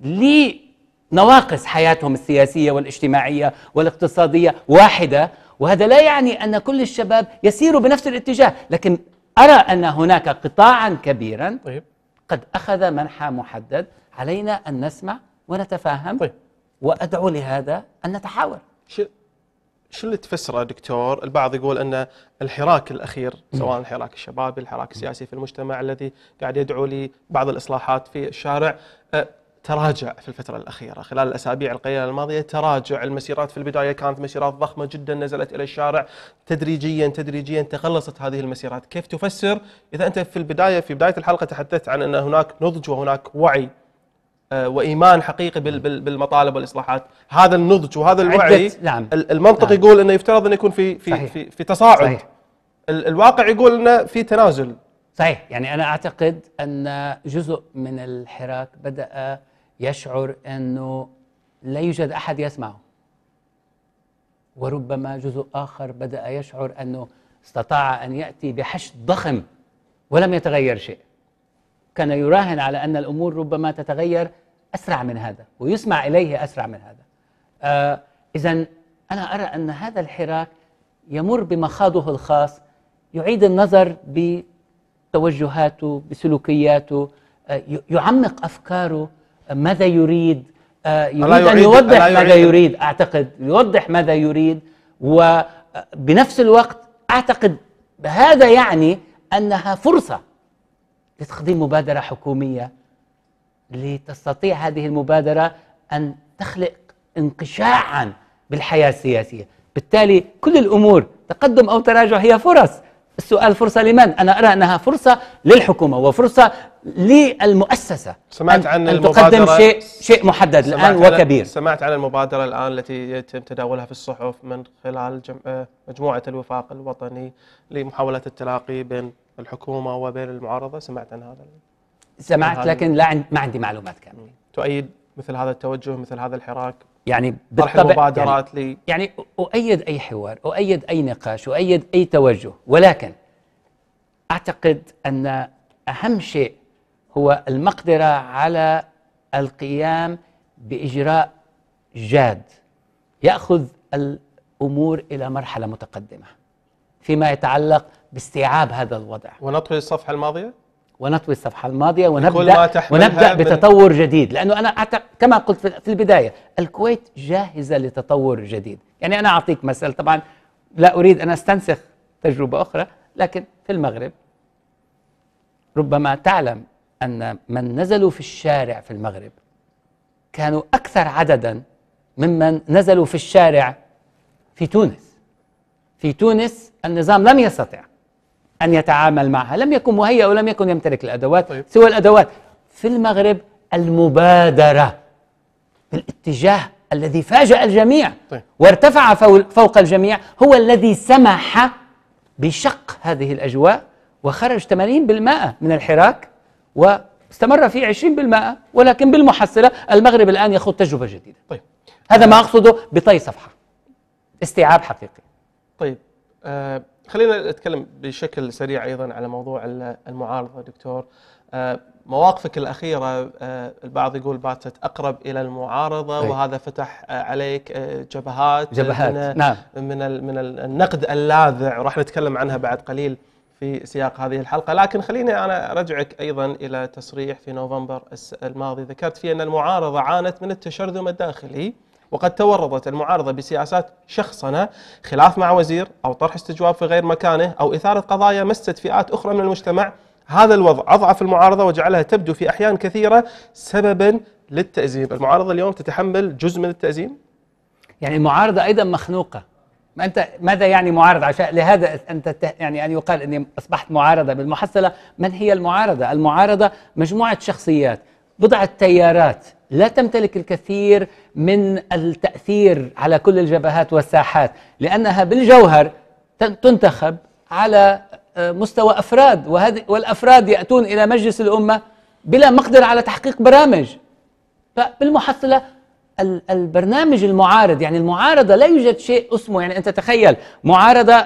لنواقص حياتهم السياسيه والاجتماعيه والاقتصاديه واحده وهذا لا يعني ان كل الشباب يسيروا بنفس الاتجاه لكن أرى أن هناك قطاعا كبيرا طيب. قد أخذ منحى محدد علينا أن نسمع ونتفاهم طيب. وأدعو لهذا أن نتحاور شو اللي تفسره دكتور؟ البعض يقول ان الحراك الاخير سواء الحراك الشبابي، الحراك السياسي في المجتمع الذي قاعد يدعو لبعض الاصلاحات في الشارع آه، تراجع في الفترة الأخيرة خلال الأسابيع القليلة الماضية تراجع المسيرات في البداية كانت مسيرات ضخمة جدا نزلت إلى الشارع تدريجيا تدريجيا تقلصت هذه المسيرات كيف تفسر إذا أنت في البداية في بداية الحلقة تحدثت عن أن هناك نضج وهناك وعي آه، وايمان حقيقي بالمطالب والاصلاحات هذا النضج وهذا الوعي نعم. المنطق نعم. يقول انه يفترض انه يكون في في صحيح. في, في تصاعد صحيح. الواقع يقول انه في تنازل صحيح يعني انا اعتقد ان جزء من الحراك بدا يشعر انه لا يوجد احد يسمعه وربما جزء اخر بدا يشعر انه استطاع ان ياتي بحشد ضخم ولم يتغير شيء كان يراهن على ان الامور ربما تتغير اسرع من هذا ويسمع اليه اسرع من هذا آه اذا انا ارى ان هذا الحراك يمر بمخاضه الخاص يعيد النظر بتوجهاته بسلوكياته آه يعمق افكاره ماذا يريد آه، يريد أن يوضح يريد ماذا يريد أعتقد يوضح ماذا يريد وبنفس آه، الوقت أعتقد هذا يعني أنها فرصة لتقديم مبادرة حكومية لتستطيع هذه المبادرة أن تخلق انقشاعا بالحياة السياسية بالتالي كل الأمور تقدم أو تراجع هي فرص السؤال فرصة لمن؟ أنا أرى أنها فرصة للحكومة وفرصة للمؤسسة سمعت عن أن المبادرة تقدم شيء شيء محدد الآن وكبير سمعت عن المبادرة الآن التي يتم تداولها في الصحف من خلال آه، مجموعة الوفاق الوطني لمحاولة التلاقي بين الحكومة وبين المعارضة سمعت عن هذا سمعت لكن لا ما عندي معلومات كاملة تؤيد مثل هذا التوجه مثل هذا الحراك يعني بالطبع مبادرات يعني, لي يعني أؤيد أي حوار أؤيد أي نقاش أؤيد أي توجه ولكن أعتقد أن أهم شيء هو المقدرة على القيام بإجراء جاد يأخذ الأمور إلى مرحلة متقدمة فيما يتعلق باستيعاب هذا الوضع ونطوي الصفحة الماضية؟ ونطوي الصفحة الماضية ونبدأ, ونبدأ بتطور جديد لأنه أنا كما قلت في البداية الكويت جاهزة لتطور جديد يعني أنا أعطيك مثل طبعا لا أريد أن أستنسخ تجربة أخرى لكن في المغرب ربما تعلم أن من نزلوا في الشارع في المغرب كانوا أكثر عددا ممن نزلوا في الشارع في تونس في تونس النظام لم يستطع أن يتعامل معها لم يكن مهيأ ولم يكن يمتلك الأدوات طيب. سوى الأدوات في المغرب المبادرة بالاتجاه الذي فاجأ الجميع طيب. وارتفع فوق الجميع هو الذي سمح بشق هذه الأجواء وخرج 80% من الحراك واستمر في 20% ولكن بالمحصلة المغرب الآن يخوض تجربة جديدة طيب. هذا ما أقصده بطي صفحة استيعاب حقيقي طيب آه خلينا نتكلم بشكل سريع ايضا على موضوع المعارضه دكتور آه، مواقفك الاخيره آه، البعض يقول باتت اقرب الى المعارضه وهذا فتح آه، عليك جبهات جبهات من نعم من من النقد اللاذع وراح نتكلم عنها بعد قليل في سياق هذه الحلقه لكن خليني انا ارجعك ايضا الى تصريح في نوفمبر الماضي ذكرت فيه ان المعارضه عانت من التشرذم الداخلي وقد تورطت المعارضة بسياسات شخصنة خلاف مع وزير أو طرح استجواب في غير مكانه أو إثارة قضايا مست فئات أخرى من المجتمع هذا الوضع أضعف المعارضة وجعلها تبدو في أحيان كثيرة سببا للتأزيم المعارضة اليوم تتحمل جزء من التأزيم؟ يعني المعارضة أيضا مخنوقة ما أنت ماذا يعني معارضة عشان لهذا أنت يعني أن يقال أني أصبحت معارضة بالمحصلة من هي المعارضة؟ المعارضة مجموعة شخصيات بضعة تيارات لا تمتلك الكثير من التأثير على كل الجبهات والساحات لأنها بالجوهر تنتخب على آه، مستوى أفراد والأفراد يأتون إلى مجلس الأمة بلا مقدرة على تحقيق برامج فبالمحصلة البرنامج المعارض يعني المعارضة لا يوجد شيء اسمه يعني أنت تخيل معارضة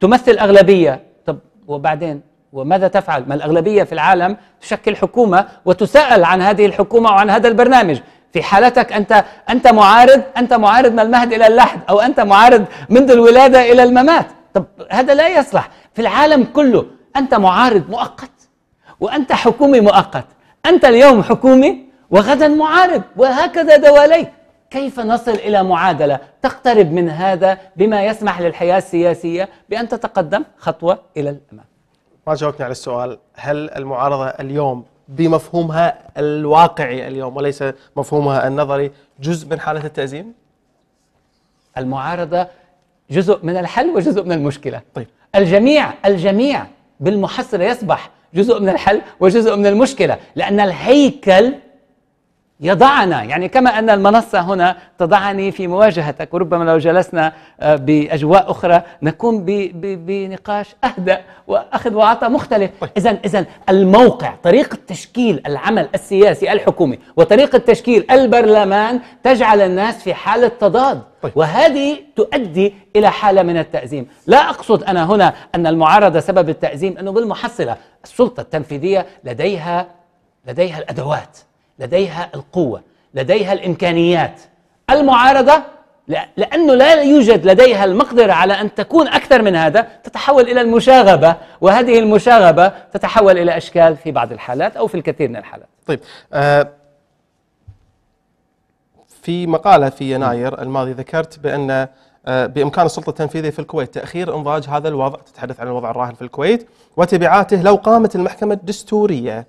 تمثل أغلبية طب وبعدين وماذا تفعل؟ ما الأغلبية في العالم تشكل حكومة وتسأل عن هذه الحكومة وعن هذا البرنامج في حالتك أنت أنت معارض أنت معارض من المهد إلى اللحد أو أنت معارض منذ الولادة إلى الممات طب هذا لا يصلح في العالم كله أنت معارض مؤقت وأنت حكومي مؤقت أنت اليوم حكومي وغدا معارض وهكذا دواليك كيف نصل إلى معادلة تقترب من هذا بما يسمح للحياة السياسية بأن تتقدم خطوة إلى الأمام ما جاوبتني على السؤال هل المعارضة اليوم بمفهومها الواقعي اليوم وليس مفهومها النظري جزء من حالة التأزيم؟ المعارضة جزء من الحل وجزء من المشكلة طيب الجميع الجميع بالمحصلة يصبح جزء من الحل وجزء من المشكلة لأن الهيكل يضعنا يعني كما أن المنصة هنا تضعني في مواجهتك وربما لو جلسنا آه، بأجواء أخرى نكون بنقاش أهدأ وأخذ وعطاء مختلف إذا طيب. إذا الموقع طريقة تشكيل العمل السياسي الحكومي وطريقة تشكيل البرلمان تجعل الناس في حالة تضاد طيب. وهذه تؤدي إلى حالة من التأزيم لا أقصد أنا هنا أن المعارضة سبب التأزيم أنه بالمحصلة السلطة التنفيذية لديها لديها الأدوات لديها القوة لديها الإمكانيات المعارضة لأنه لا يوجد لديها المقدرة على أن تكون أكثر من هذا تتحول إلى المشاغبة وهذه المشاغبة تتحول إلى أشكال في بعض الحالات أو في الكثير من الحالات طيب آه في مقالة في يناير الماضي ذكرت بأن آه، بإمكان السلطة التنفيذية في الكويت تأخير إنضاج هذا الوضع تتحدث عن الوضع الراهن في الكويت وتبعاته لو قامت المحكمة الدستورية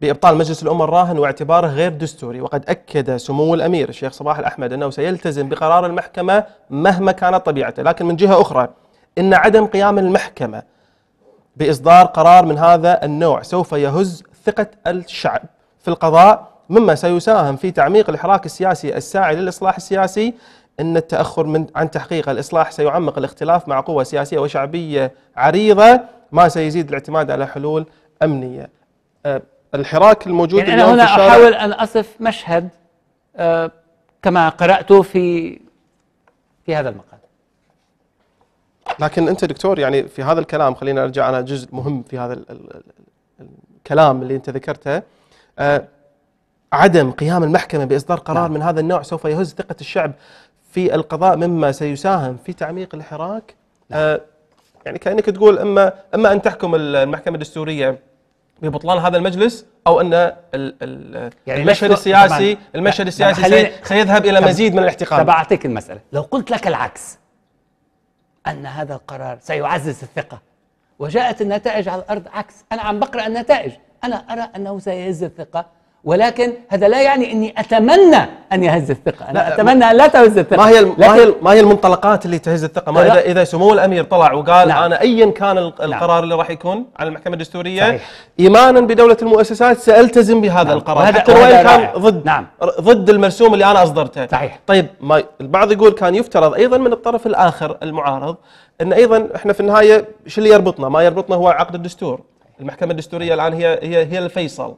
بإبطال مجلس الأمة الراهن واعتباره غير دستوري وقد أكد سمو الأمير الشيخ صباح الأحمد أنه سيلتزم بقرار المحكمة مهما كانت طبيعته لكن من جهة أخرى إن عدم قيام المحكمة بإصدار قرار من هذا النوع سوف يهز ثقة الشعب في القضاء مما سيساهم في تعميق الحراك السياسي الساعي للإصلاح السياسي أن التأخر من عن تحقيق الإصلاح سيعمق الاختلاف مع قوة سياسية وشعبية عريضة ما سيزيد الاعتماد على حلول أمنية أه، الحراك الموجود يعني أنا هنا أحاول أن أصف مشهد آه، كما قرأته في في هذا المقال لكن أنت دكتور يعني في هذا الكلام خلينا نرجع على جزء مهم في هذا الكلام اللي أنت ذكرته آه، عدم قيام المحكمة بإصدار قرار نعم. من هذا النوع سوف يهز ثقة الشعب في القضاء مما سيساهم في تعميق الحراك نعم. آه، يعني كأنك تقول إما إما أن تحكم المحكمة الدستورية ببطلان هذا المجلس او ان الـ الـ يعني المشهد السياسي المشهد السياسي سي سيذهب الى مزيد من الاحتقان طب اعطيك المساله لو قلت لك العكس ان هذا القرار سيعزز الثقه وجاءت النتائج على الارض عكس انا عم بقرا النتائج انا ارى انه سيعز الثقه ولكن هذا لا يعني اني اتمنى ان يهز الثقه انا لا اتمنى ان لا تهز الثقه ما هي ما هي ما هي المنطلقات اللي تهز الثقه ما اذا اذا سمو الامير طلع وقال نعم انا ايا كان نعم. القرار نعم اللي راح يكون على المحكمه الدستوريه صحيح ايمانا بدوله المؤسسات سالتزم بهذا نعم القرار حتى وان كان ضد نعم ضد المرسوم اللي انا اصدرته صحيح طيب ما البعض يقول كان يفترض ايضا من الطرف الاخر المعارض ان ايضا احنا في النهايه شو اللي يربطنا ما يربطنا هو عقد الدستور المحكمه الدستوريه الان هي هي هي الفيصل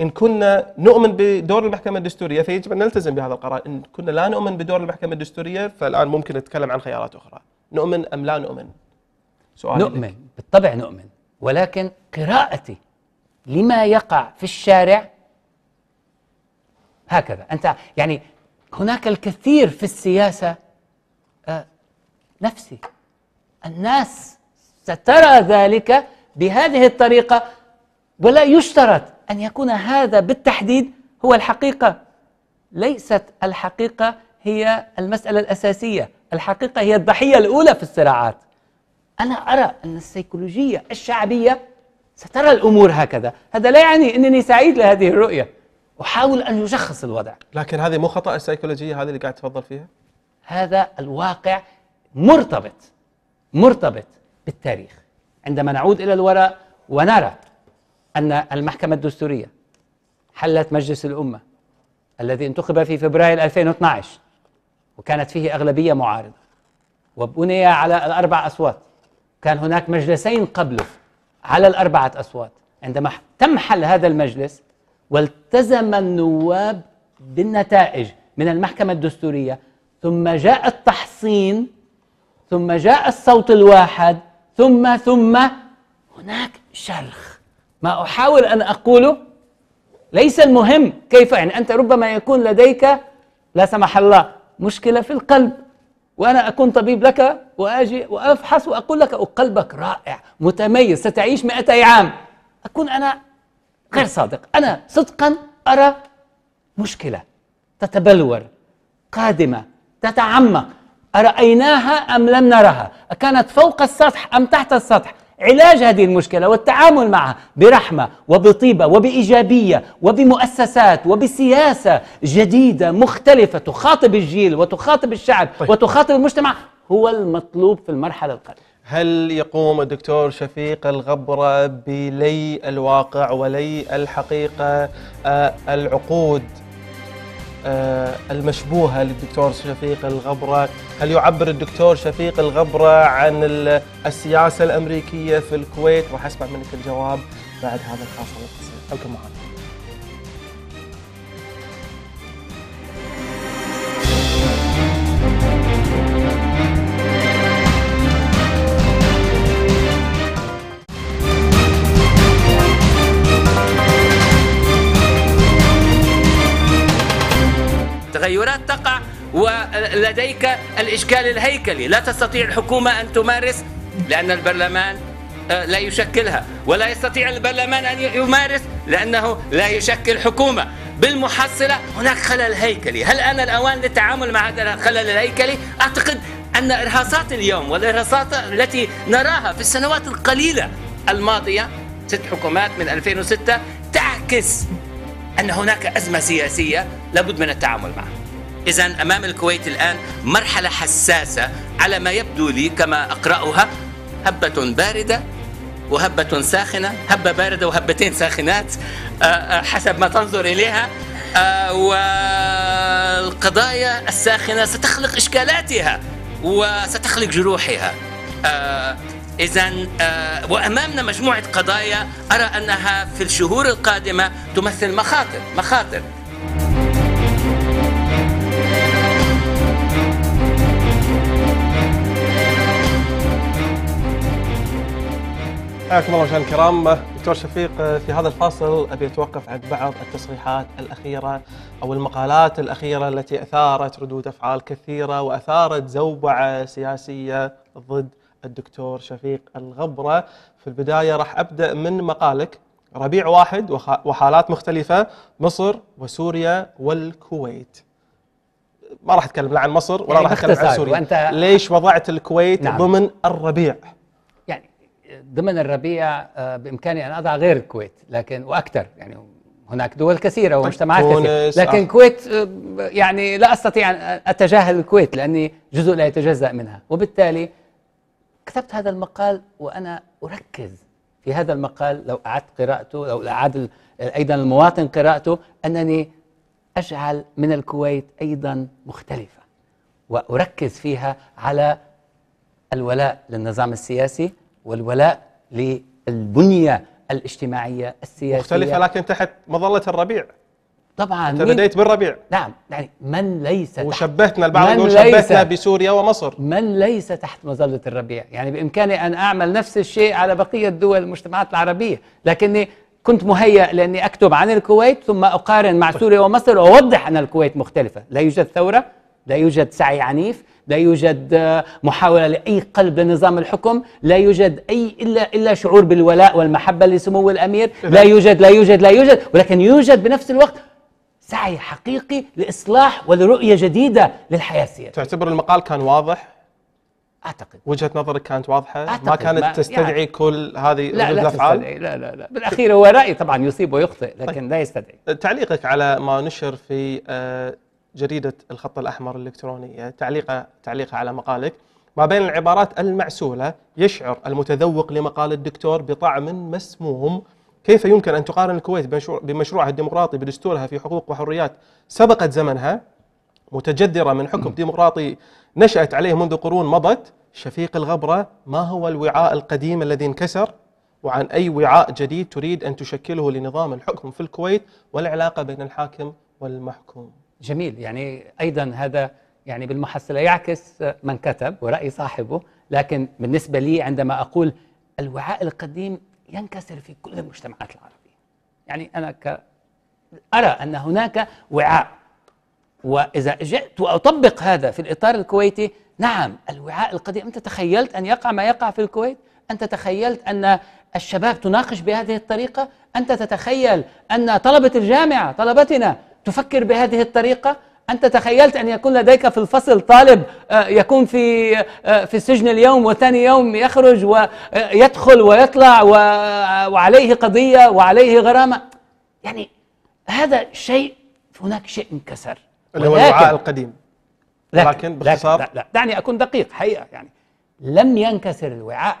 إن كنا نؤمن بدور المحكمة الدستورية فيجب أن نلتزم بهذا القرار إن كنا لا نؤمن بدور المحكمة الدستورية فالآن ممكن نتكلم عن خيارات أخرى نؤمن أم لا نؤمن سؤال نؤمن لك. بالطبع نؤمن ولكن قراءتي لما يقع في الشارع هكذا أنت يعني هناك الكثير في السياسة آه، نفسي الناس سترى ذلك بهذه الطريقة ولا يشترط أن يكون هذا بالتحديد هو الحقيقة ليست الحقيقة هي المسألة الأساسية الحقيقة هي الضحية الأولى في الصراعات أنا أرى أن السيكولوجية الشعبية سترى الأمور هكذا هذا لا يعني أنني سعيد لهذه الرؤية أحاول أن يشخص الوضع لكن هذه مو خطأ السيكولوجية هذه اللي قاعد تفضل فيها هذا الواقع مرتبط مرتبط بالتاريخ عندما نعود إلى الوراء ونرى أن المحكمة الدستورية حلت مجلس الأمة الذي انتخب في فبراير 2012 وكانت فيه أغلبية معارضة وبني على الأربع أصوات كان هناك مجلسين قبله على الأربعة أصوات عندما تم حل هذا المجلس والتزم النواب بالنتائج من المحكمة الدستورية ثم جاء التحصين ثم جاء الصوت الواحد ثم ثم هناك شرخ ما أحاول أن أقوله ليس المهم كيف يعني أنت ربما يكون لديك لا سمح الله مشكلة في القلب وأنا أكون طبيب لك وأجي وأفحص وأقول لك قلبك رائع متميز ستعيش 200 عام أكون أنا غير صادق أنا صدقا أرى مشكلة تتبلور قادمة تتعمق أرأيناها أم لم نرها أكانت فوق السطح أم تحت السطح علاج هذه المشكله والتعامل معها برحمه وبطيبه وبايجابيه وبمؤسسات وبسياسه جديده مختلفه تخاطب الجيل وتخاطب الشعب طيب. وتخاطب المجتمع هو المطلوب في المرحله القادمه. هل يقوم الدكتور شفيق الغبره بلي الواقع ولي الحقيقه آه، العقود آه، المشبوهة للدكتور شفيق الغبرة هل يعبر الدكتور شفيق الغبرة عن السياسة الأمريكية في الكويت راح أسمع منك الجواب بعد هذا الفاصل القصير خلكم معنا تقع ولديك الإشكال الهيكلي لا تستطيع الحكومة أن تمارس لأن البرلمان آه، لا يشكلها ولا يستطيع البرلمان أن يمارس لأنه لا يشكل حكومة بالمحصلة هناك خلل هيكلي هل آن الأوان للتعامل مع هذا الخلل الهيكلي؟ أعتقد أن إرهاصات اليوم والإرهاصات التي نراها في السنوات القليلة الماضية ست حكومات من 2006 تعكس أن هناك أزمة سياسية لابد من التعامل معها إذا أمام الكويت الآن مرحلة حساسة على ما يبدو لي كما أقرأها هبة باردة وهبة ساخنة هبة باردة وهبتين ساخنات آه، آه، حسب ما تنظر إليها آه، والقضايا الساخنة ستخلق إشكالاتها وستخلق جروحها إذا وأمامنا مجموعة قضايا أرى أنها في الشهور القادمة تمثل مخاطر مخاطر حياكم الله مشاهدينا الكرام دكتور شفيق في هذا الفاصل ابي اتوقف عند بعض التصريحات الاخيره او المقالات الاخيره التي اثارت ردود افعال كثيره واثارت زوبعه سياسيه ضد الدكتور شفيق الغبره في البدايه راح ابدا من مقالك ربيع واحد وحالات مختلفه مصر وسوريا والكويت ما راح اتكلم لا عن مصر ولا يعني راح اتكلم عن سوريا ليش وضعت الكويت نعم. ضمن الربيع ضمن الربيع آه، بامكاني ان اضع غير الكويت لكن واكثر يعني هناك دول كثيره طيب، ومجتمعات كثيره لكن الكويت آه. آه، يعني لا استطيع ان اتجاهل الكويت لاني جزء لا يتجزا منها وبالتالي كتبت هذا المقال وانا اركز في هذا المقال لو اعدت قراءته لو اعاد ايضا المواطن قراءته انني اجعل من الكويت ايضا مختلفه واركز فيها على الولاء للنظام السياسي والولاء للبنية الاجتماعية السياسية مختلفة لكن تحت مظلة الربيع طبعا انت بديت بالربيع نعم يعني من ليس وشبهتنا البعض يقول شبهتنا بسوريا ومصر من ليس تحت مظله الربيع يعني بامكاني ان اعمل نفس الشيء على بقيه دول المجتمعات العربيه لكني كنت مهيأ لاني اكتب عن الكويت ثم اقارن مع سوريا ومصر واوضح ان الكويت مختلفه لا يوجد ثوره لا يوجد سعي عنيف لا يوجد محاولة لأي قلب لنظام الحكم لا يوجد أي إلا إلا شعور بالولاء والمحبة لسمو الأمير لا يوجد لا يوجد لا يوجد ولكن يوجد بنفس الوقت سعي حقيقي لإصلاح ولرؤية جديدة للحياة السياسية تعتبر المقال كان واضح؟ اعتقد وجهه نظرك كانت واضحه أعتقد ما كانت ما تستدعي يعني كل هذه لا لا الافعال لا لا لا بالاخير هو راي طبعا يصيب ويخطئ لكن طيب. لا يستدعي تعليقك على ما نشر في آه، جريده الخط الاحمر الالكترونيه يعني تعليقه تعليق على مقالك ما بين العبارات المعسوله يشعر المتذوق لمقال الدكتور بطعم مسموم كيف يمكن ان تقارن الكويت بمشروعها الديمقراطي بدستورها في حقوق وحريات سبقت زمنها متجذره من حكم ديمقراطي نشات عليه منذ قرون مضت شفيق الغبره ما هو الوعاء القديم الذي انكسر وعن أي وعاء جديد تريد أن تشكله لنظام الحكم في الكويت والعلاقة بين الحاكم والمحكوم جميل يعني ايضا هذا يعني بالمحصله يعكس من كتب وراي صاحبه لكن بالنسبه لي عندما اقول الوعاء القديم ينكسر في كل المجتمعات العربيه يعني انا ك ارى ان هناك وعاء واذا جئت واطبق هذا في الاطار الكويتي نعم الوعاء القديم انت تخيلت ان يقع ما يقع في الكويت انت تخيلت ان الشباب تناقش بهذه الطريقه انت تتخيل ان طلبه الجامعه طلبتنا تفكر بهذه الطريقة أنت تخيلت أن يكون لديك في الفصل طالب آه، يكون في آه، في السجن اليوم وثاني يوم يخرج ويدخل ويطلع آه، وعليه قضية وعليه غرامة يعني هذا شيء هناك شيء انكسر اللي هو الوعاء القديم لكن, لكن باختصار لا, لا دعني أكون دقيق حقيقة يعني لم ينكسر الوعاء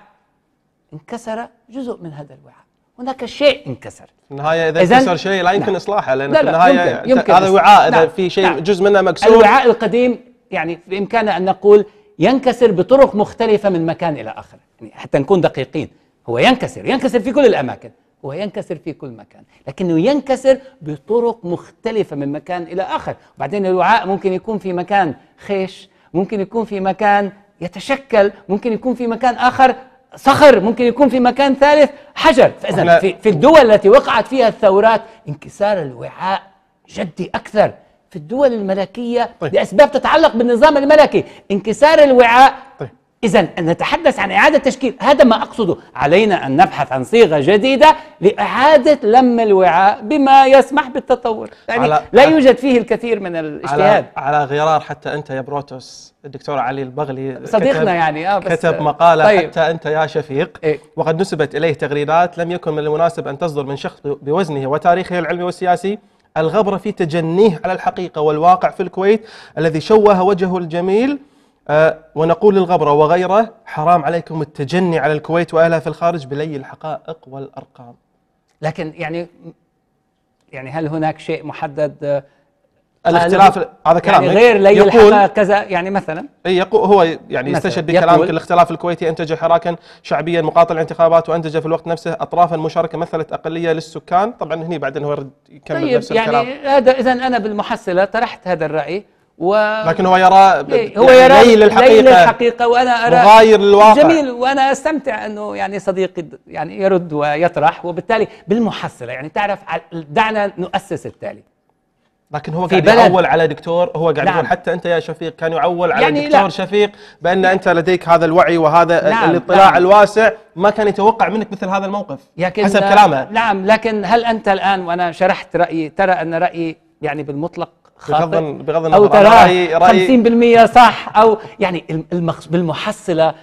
انكسر جزء من هذا الوعاء هناك شيء انكسر النهايه اذا انكسر شيء لا يمكن نعم. اصلاحه لان لا لا النهايه يمكن. يمكن هذا وعاء اذا نعم. في شيء نعم. جزء منه مكسور الوعاء القديم يعني بامكاننا ان نقول ينكسر بطرق مختلفه من مكان الى اخر يعني حتى نكون دقيقين هو ينكسر ينكسر في كل الاماكن هو ينكسر في كل مكان لكنه ينكسر بطرق مختلفة من مكان إلى آخر وبعدين الوعاء ممكن يكون في مكان خيش ممكن يكون في مكان يتشكل ممكن يكون في مكان آخر صخر ممكن يكون في مكان ثالث حجر فإذا في, في الدول التي وقعت فيها الثورات انكسار الوعاء جدي أكثر في الدول الملكية طيب. لأسباب تتعلق بالنظام الملكي انكسار الوعاء طيب. إذا نتحدث عن إعادة تشكيل هذا ما أقصده علينا أن نبحث عن صيغة جديدة لإعادة لم الوعاء بما يسمح بالتطور يعني على لا يوجد فيه الكثير من الاجتهاد على, على غرار حتى أنت يا بروتوس الدكتور علي البغلي صديقنا كتب يعني آه بس كتب مقالة طيب. حتى أنت يا شفيق إيه؟ وقد نسبت إليه تغريدات لم يكن من المناسب أن تصدر من شخص بوزنه وتاريخه العلمي والسياسي الغبرة في تجنيه على الحقيقة والواقع في الكويت الذي شوه وجهه الجميل آه، ونقول للغبرة وغيره حرام عليكم التجني على الكويت وأهلها في الخارج بلي الحقائق والأرقام لكن يعني يعني هل هناك شيء محدد آه، الاختلاف هذا كلام يعني غير لي يقول كذا يعني مثلا اي يقول هو يعني يستشهد بكلامك الاختلاف الكويتي انتج حراكا شعبيا مقاطع الانتخابات وانتج في الوقت نفسه اطرافا مشاركه مثلت اقليه للسكان طبعا هني بعدين هو يكمل طيب نفس يعني الكلام يعني هذا اذا انا بالمحصله طرحت هذا الراي و... لكن هو يرى إيه، هو يعني يرى ليل الحقيقة ليل الحقيقة وأنا أرى مغاير للواقع جميل وأنا أستمتع أنه يعني صديقي يعني يرد ويطرح وبالتالي بالمحصلة يعني تعرف دعنا نؤسس التالي لكن هو قاعد يعول على دكتور هو قاعد نعم. يقول حتى انت يا شفيق كان يعول على يعني دكتور لا. شفيق بان انت لديك هذا الوعي وهذا نعم. الاطلاع نعم. الواسع ما كان يتوقع منك مثل هذا الموقف لكن حسب كلامه نعم لكن هل انت الان وانا شرحت رايي ترى ان رايي يعني بالمطلق خاطئ بغض النظر او تراه رأي رأي 50% صح او يعني المخص بالمحصله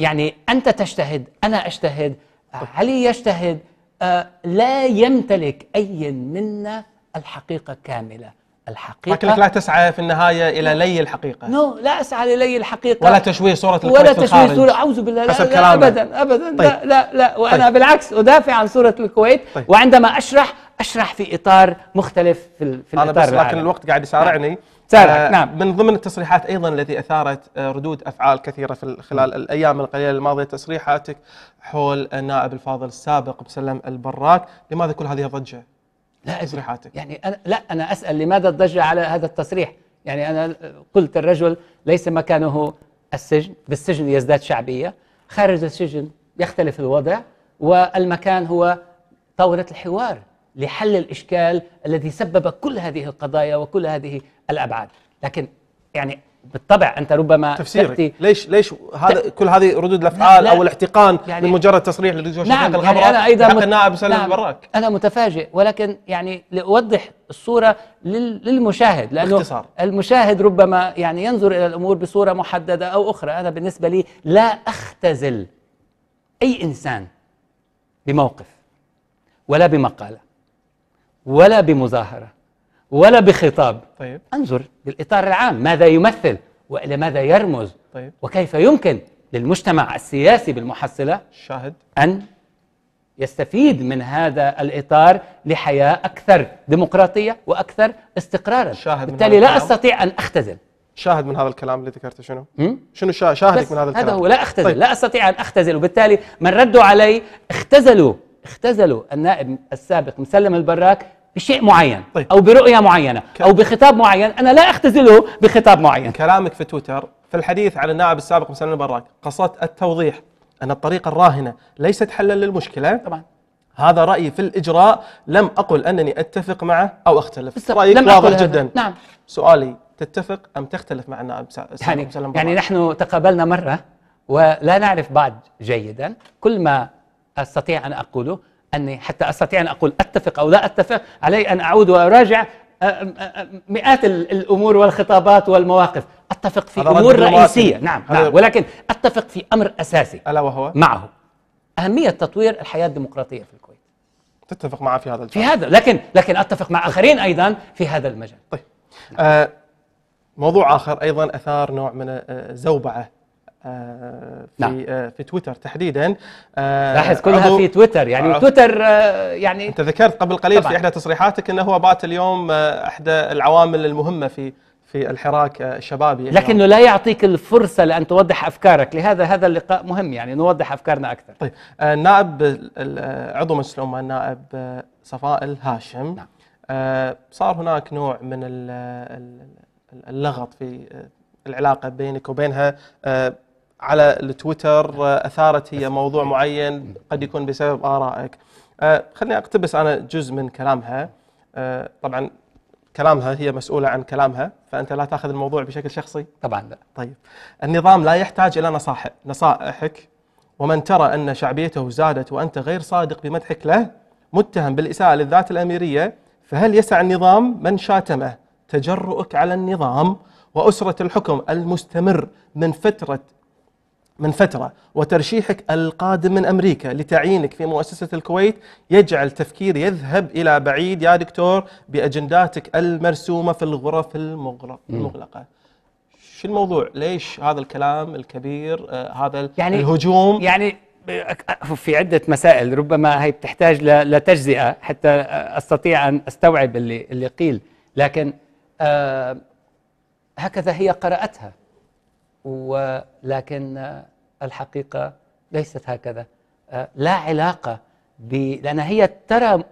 يعني انت تجتهد انا اجتهد علي يجتهد آه لا يمتلك اي منا الحقيقه كامله الحقيقه لكنك لا تسعى في النهايه الى لي الحقيقه نو لا اسعى للي الحقيقه ولا تشويه صوره الكويت ولا تشويه صوره اعوذ بالله لا, لا ابدا ابدا طيب. لا لا لا وانا طيب. بالعكس ادافع عن صوره الكويت طيب. وعندما اشرح اشرح في اطار مختلف في, في الاطار بس لكن الوقت قاعد يسارعني نعم. سارعك آه نعم من ضمن التصريحات ايضا التي اثارت آه، ردود افعال كثيره في خلال الايام القليله الماضيه تصريحاتك حول النائب الفاضل السابق مسلم البراك، لماذا كل هذه الضجه؟ لا تصريحاتك يعني أنا لا انا اسال لماذا الضجه على هذا التصريح؟ يعني انا قلت الرجل ليس مكانه السجن، بالسجن يزداد شعبيه، خارج السجن يختلف الوضع والمكان هو طاوله الحوار لحل الإشكال الذي سبب كل هذه القضايا وكل هذه الأبعاد لكن يعني بالطبع انت ربما تفسيرك تأتي ليش ليش هذا كل هذه ردود الافعال او الاحتقان يعني من مجرد تصريح للدكتور نعم شفيق يعني انا ايضا مت... النائب نعم البراك انا متفاجئ ولكن يعني لاوضح الصوره لل... للمشاهد لانه اختصار. المشاهد ربما يعني ينظر الى الامور بصوره محدده او اخرى انا بالنسبه لي لا اختزل اي انسان بموقف ولا بمقاله ولا بمظاهرة ولا بخطاب طيب. أنظر للإطار العام ماذا يمثل وإلى ماذا يرمز طيب. وكيف يمكن للمجتمع السياسي بالمحصلة شاهد. أن يستفيد من هذا الإطار لحياة أكثر ديمقراطية وأكثر استقرارا شاهد بالتالي لا أستطيع أن أختزل شاهد من هذا الكلام اللي ذكرته شنو؟ شنو شاهدك من هذا الكلام؟ هذا هو لا أختزل طيب. لا أستطيع أن أختزل وبالتالي من ردوا علي اختزلوا اختزلوا النائب السابق مسلم البراك بشيء معين طيب. او برؤيه معينه ك... او بخطاب معين انا لا اختزله بخطاب معين كلامك في تويتر في الحديث عن النائب السابق مسلم البراك قصدت التوضيح ان الطريقه الراهنه ليست حلا للمشكله طبعا هذا رايي في الاجراء لم اقل انني اتفق معه او اختلف بس رايك لم واضح جدا هذا. نعم سؤالي تتفق ام تختلف مع النائب السابق يعني مسلم يعني نحن تقابلنا مره ولا نعرف بعض جيدا كل ما استطيع ان اقوله أني حتى أستطيع أن أقول أتفق أو لا أتفق علي أن أعود وأراجع مئات الأمور والخطابات والمواقف أتفق في أمور رئيسية نعم, نعم ولكن أتفق في أمر أساسي ألا وهو؟ معه أهمية تطوير الحياة الديمقراطية في الكويت تتفق معه في هذا الجانب. في هذا لكن لكن أتفق مع آخرين أيضا في هذا المجال طيب آه موضوع آخر أيضا أثار نوع من الزوبعة آه، آه، في نعم. آه، في تويتر تحديدا آه، لاحظ كلها في تويتر يعني تويتر يعني انت ذكرت قبل قليل طبعًا. في احدى تصريحاتك انه هو بات اليوم احدى العوامل المهمه في في الحراك الشبابي لكنه لا يعطيك الفرصة لأن توضح أفكارك لهذا هذا اللقاء مهم يعني نوضح أفكارنا أكثر طيب النائب عضو مجلس الأمة النائب صفاء الهاشم نعم. صار هناك نوع من اللغط في العلاقة بينك وبينها على التويتر اثارت هي موضوع معين قد يكون بسبب ارائك آه، خليني اقتبس انا جزء من كلامها آه، طبعا كلامها هي مسؤوله عن كلامها فانت لا تاخذ الموضوع بشكل شخصي طبعا لا طيب النظام لا يحتاج الى نصائح نصائحك ومن ترى ان شعبيته زادت وانت غير صادق بمدحك له متهم بالاساءه للذات الاميريه فهل يسع النظام من شاتمه تجرؤك على النظام واسره الحكم المستمر من فتره من فترة وترشيحك القادم من أمريكا لتعيينك في مؤسسة الكويت يجعل تفكيري يذهب إلى بعيد يا دكتور بأجنداتك المرسومة في الغرف المغلقة شو الموضوع؟ ليش هذا الكلام الكبير آه هذا يعني الهجوم؟ يعني في عدة مسائل ربما هي بتحتاج لتجزئة حتى أستطيع أن أستوعب اللي, اللي قيل لكن آه هكذا هي قرأتها ولكن آه، الحقيقة ليست هكذا آه، لا علاقة ب... لأن هي ترى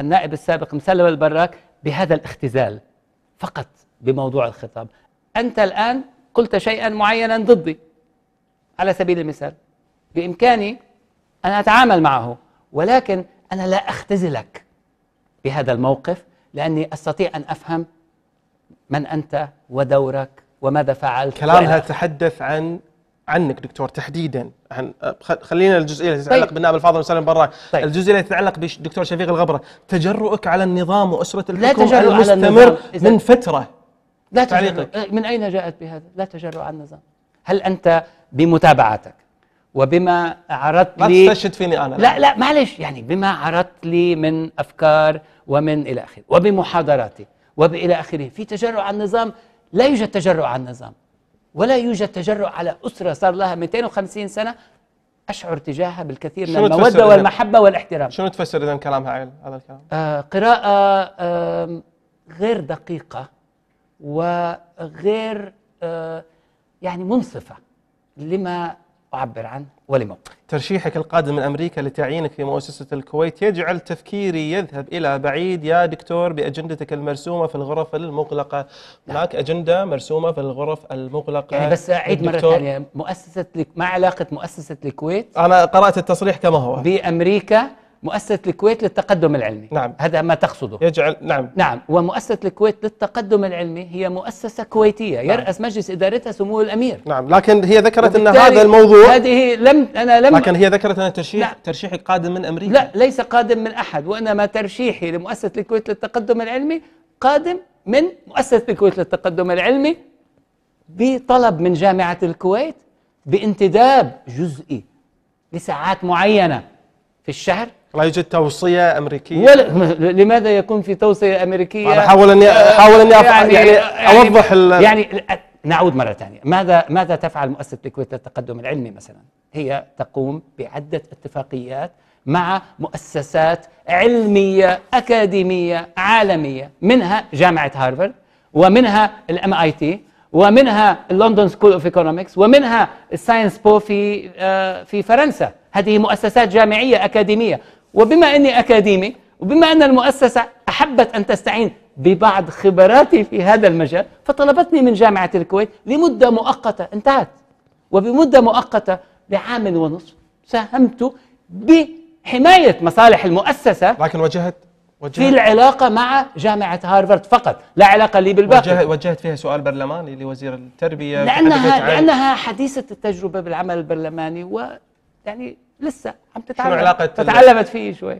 النائب السابق مسلم البراك بهذا الاختزال فقط بموضوع الخطاب أنت الآن قلت شيئا معينا ضدي على سبيل المثال بإمكاني أن أتعامل معه ولكن أنا لا أختزلك بهذا الموقف لأني أستطيع أن أفهم من أنت ودورك وماذا فعلت كلامها تحدث عن عنك دكتور تحديدا عن خلينا الجزئيه اللي تتعلق طيب. بالنائب الفاضل وسلم براك طيب. الجزئيه اللي تتعلق بالدكتور شفيق الغبره تجرؤك على النظام واسره الحكم لا تجرؤ على النظام من فتره لا تجرؤ إيه، من اين جاءت بهذا لا تجرؤ على النظام هل انت بمتابعتك وبما عرضت لي لا تستشهد فيني انا لا لا معلش يعني بما عرضت لي من افكار ومن الى اخره وبمحاضراتي وبالى اخره في تجرؤ على النظام لا يوجد تجرؤ على النظام ولا يوجد تجرؤ على أسرة صار لها 250 سنة أشعر تجاهها بالكثير من المودة والمحبة والاحترام شنو تفسر إذا كلامها عيل هذا الكلام؟ آه قراءة آه غير دقيقة وغير آه يعني منصفة لما أعبر عنه ولما ترشيحك القادم من أمريكا لتعيينك في مؤسسة الكويت يجعل تفكيري يذهب إلى بعيد يا دكتور بأجندتك المرسومة في الغرف المغلقة هناك أجندة مرسومة في الغرف المغلقة يعني بس أعيد مرة ثانية مؤسسة ما علاقة مؤسسة الكويت أنا قرأت التصريح كما هو بأمريكا مؤسسة الكويت للتقدم العلمي نعم هذا ما تقصده يجعل نعم نعم ومؤسسة الكويت للتقدم العلمي هي مؤسسة كويتية نعم. يرأس مجلس إدارتها سمو الأمير نعم لكن هي ذكرت أن هذا الموضوع هذه لم أنا لم لكن هي ذكرت أن ترشيح نعم. ترشيحك قادم من أمريكا لا ليس قادم من أحد وإنما ترشيحي لمؤسسة الكويت للتقدم العلمي قادم من مؤسسة الكويت للتقدم العلمي بطلب من جامعة الكويت بانتداب جزئي لساعات معينة في الشهر لا يوجد توصية أمريكية ولا لماذا يكون في توصية أمريكية أحاول أني أحاول أني يعني, يعني, يعني أوضح يعني نعود مرة ثانية ماذا ماذا تفعل مؤسسة الكويت للتقدم العلمي مثلا هي تقوم بعدة اتفاقيات مع مؤسسات علمية أكاديمية عالمية منها جامعة هارفارد ومنها الام اي تي ومنها لندن سكول اوف ايكونومكس ومنها الساينس بو في آه، في فرنسا هذه مؤسسات جامعيه اكاديميه وبما أني أكاديمي وبما أن المؤسسة أحبت أن تستعين ببعض خبراتي في هذا المجال فطلبتني من جامعة الكويت لمدة مؤقتة انتهت وبمدة مؤقتة لعام ونصف ساهمت بحماية مصالح المؤسسة لكن وجهت وجهت في العلاقة مع جامعة هارفارد فقط لا علاقة لي بالباقي وجهت, وجهت فيها سؤال برلماني لوزير التربية لأنها, لأنها حديثة التجربة بالعمل البرلماني و يعني لسه عم تتعلم شنو علاقه تتعلمت فيه شوي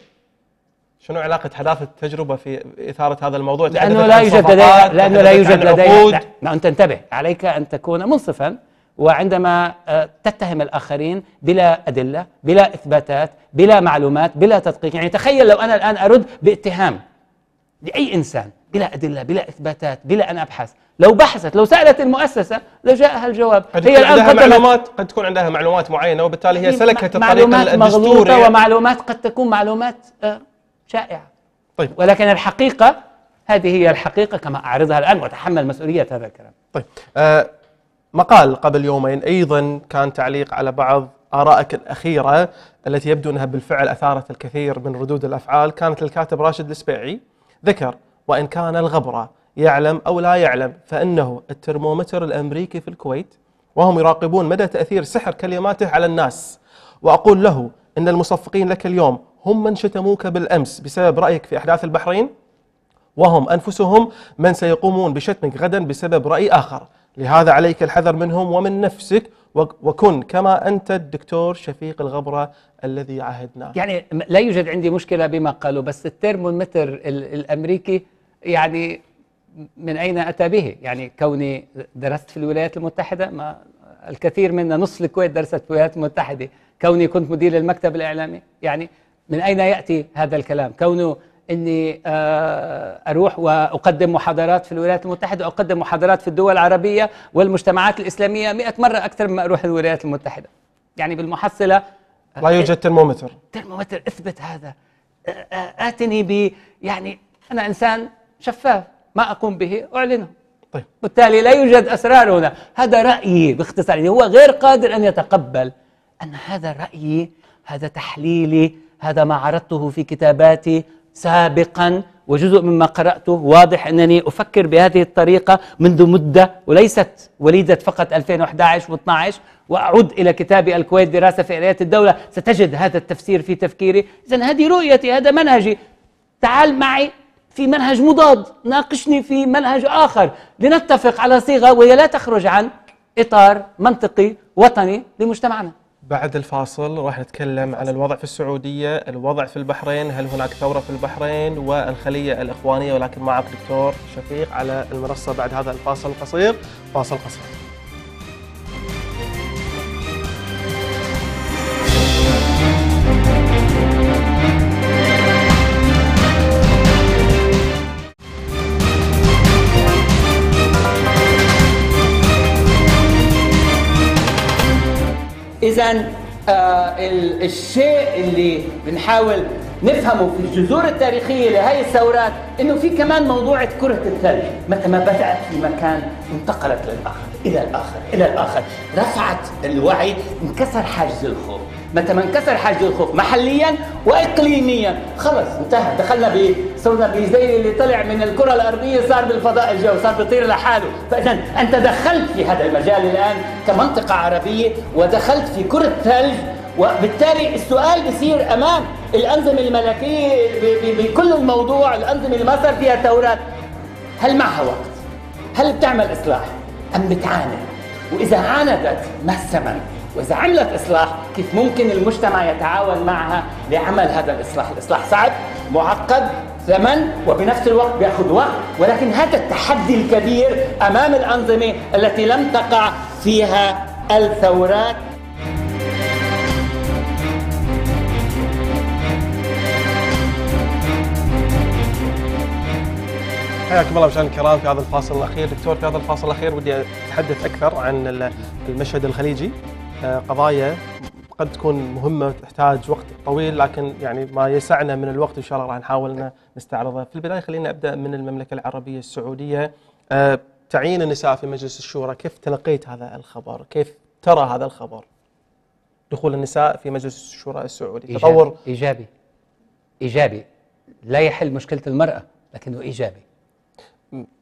شنو علاقة حداثة التجربة في إثارة هذا الموضوع؟ لأنه لا يوجد لديك لأنه لا يوجد نعم، لديك ما أنت انتبه عليك أن تكون منصفا وعندما آه، تتهم الآخرين بلا أدلة بلا إثباتات بلا معلومات بلا تدقيق يعني تخيل لو أنا الآن أرد باتهام لأي إنسان بلا أدلة بلا إثباتات بلا أن أبحث لو بحثت لو سالت المؤسسه لجاءها الجواب هي الان عندها معلومات قد تكون عندها معلومات معينه وبالتالي هي سلكت الطريق معلومات مغلوطه ومعلومات قد تكون معلومات آه، شائعه طيب ولكن الحقيقه هذه هي الحقيقه كما اعرضها الان واتحمل مسؤوليه هذا الكلام طيب آه مقال قبل يومين ايضا كان تعليق على بعض آرائك الأخيرة التي يبدو أنها بالفعل أثارت الكثير من ردود الأفعال كانت الكاتب راشد السبيعي ذكر وإن كان الغبرة يعلم أو لا يعلم فإنه الترمومتر الأمريكي في الكويت وهم يراقبون مدى تأثير سحر كلماته على الناس وأقول له إن المصفقين لك اليوم هم من شتموك بالأمس بسبب رأيك في أحداث البحرين وهم أنفسهم من سيقومون بشتمك غدا بسبب رأي آخر لهذا عليك الحذر منهم ومن نفسك وكن كما أنت الدكتور شفيق الغبرة الذي عهدناه يعني لا يوجد عندي مشكلة بما قالوا بس الترمومتر الأمريكي يعني من أين أتى به يعني كوني درست في الولايات المتحدة ما الكثير منا نصف الكويت درست في الولايات المتحدة كوني كنت مدير المكتب الإعلامي يعني من أين يأتي هذا الكلام كونه أني آه، أروح وأقدم محاضرات في الولايات المتحدة وأقدم محاضرات في الدول العربية والمجتمعات الإسلامية مئة مرة أكثر مما أروح الولايات المتحدة يعني بالمحصلة آه، لا يوجد ترمومتر ترمومتر اثبت هذا آه، آتني ب يعني أنا إنسان شفاف ما أقوم به أعلنه طيب. بالتالي لا يوجد أسرار هنا هذا رأيي باختصار يعني هو غير قادر أن يتقبل أن هذا رأيي هذا تحليلي هذا ما عرضته في كتاباتي سابقا وجزء مما قرأته واضح أنني أفكر بهذه الطريقة منذ مدة وليست وليدة فقط 2011 و12 وأعود إلى كتابي الكويت دراسة في آليات الدولة ستجد هذا التفسير في تفكيري إذا هذه رؤيتي هذا منهجي تعال معي في منهج مضاد ناقشني في منهج آخر لنتفق على صيغة وهي لا تخرج عن إطار منطقي وطني لمجتمعنا بعد الفاصل راح نتكلم عن الوضع في السعودية الوضع في البحرين هل هناك ثورة في البحرين والخلية الإخوانية ولكن معك دكتور شفيق على المنصة بعد هذا الفاصل القصير فاصل قصير اذا آه، الشيء اللي بنحاول نفهمه في الجذور التاريخيه لهي الثورات انه في كمان موضوع كره الثلج متى ما بدات في مكان انتقلت للاخر الى الاخر الى الاخر رفعت الوعي انكسر حاجز الخوف متى ما انكسر حاجز الخوف محليا واقليميا خلص انتهى دخلنا ب صرنا بزي اللي طلع من الكره الارضيه صار بالفضاء الجوي صار بيطير لحاله فاذا انت دخلت في هذا المجال الان كمنطقه عربيه ودخلت في كره ثلج وبالتالي السؤال بصير امام الانظمه الملكيه بكل الموضوع الانظمه اللي ما صار فيها ثورات هل معها وقت؟ هل بتعمل اصلاح؟ ام بتعاند؟ واذا عاندت ما الثمن؟ وإذا عملت إصلاح كيف ممكن المجتمع يتعاون معها لعمل هذا الإصلاح الإصلاح صعب معقد ثمن وبنفس الوقت بياخذ وقت ولكن هذا التحدي الكبير امام الانظمه التي لم تقع فيها الثورات حياكم الله مشاهدينا الكرام في هذا الفاصل الاخير دكتور في هذا الفاصل الاخير ودي اتحدث اكثر عن المشهد الخليجي آه، قضايا قد تكون مهمه تحتاج وقت طويل لكن يعني ما يسعنا من الوقت ان شاء الله راح نحاول ان نستعرضها. في البدايه خلينا ابدا من المملكه العربيه السعوديه آه، تعيين النساء في مجلس الشورى، كيف تلقيت هذا الخبر؟ كيف ترى هذا الخبر؟ دخول النساء في مجلس الشورى السعودي، إيجابي تطور ايجابي ايجابي لا يحل مشكله المراه لكنه ايجابي.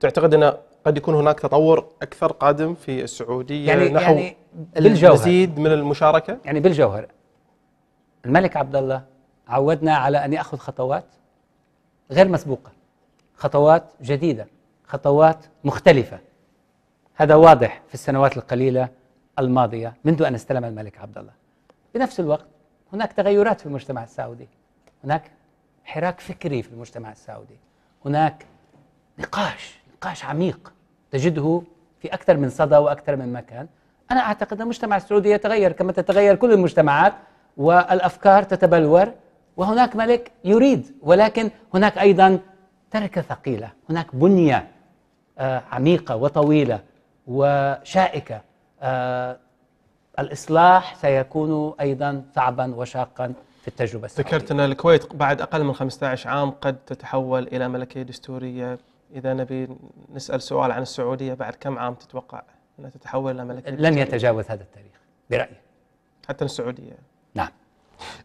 تعتقد ان قد يكون هناك تطور اكثر قادم في السعوديه يعني نحو يعني بالجوهر المزيد من المشاركه يعني بالجوهر الملك عبد الله عودنا على ان ياخذ خطوات غير مسبوقه خطوات جديده خطوات مختلفه هذا واضح في السنوات القليله الماضيه منذ ان استلم الملك عبد الله بنفس الوقت هناك تغيرات في المجتمع السعودي هناك حراك فكري في المجتمع السعودي هناك نقاش نقاش عميق تجده في اكثر من صدى واكثر من مكان أنا أعتقد أن المجتمع السعودي يتغير كما تتغير كل المجتمعات والأفكار تتبلور وهناك ملك يريد ولكن هناك أيضا تركة ثقيلة هناك بنية آه، عميقة وطويلة وشائكة آه، الإصلاح سيكون أيضا صعبا وشاقا في التجربة السعودية ذكرت أن الكويت بعد أقل من 15 عام قد تتحول إلى ملكية دستورية إذا نبي نسأل سؤال عن السعودية بعد كم عام تتوقع أنها تتحول إلى ملكية لن يتجاوز هذا التاريخ برأيي حتى السعودية نعم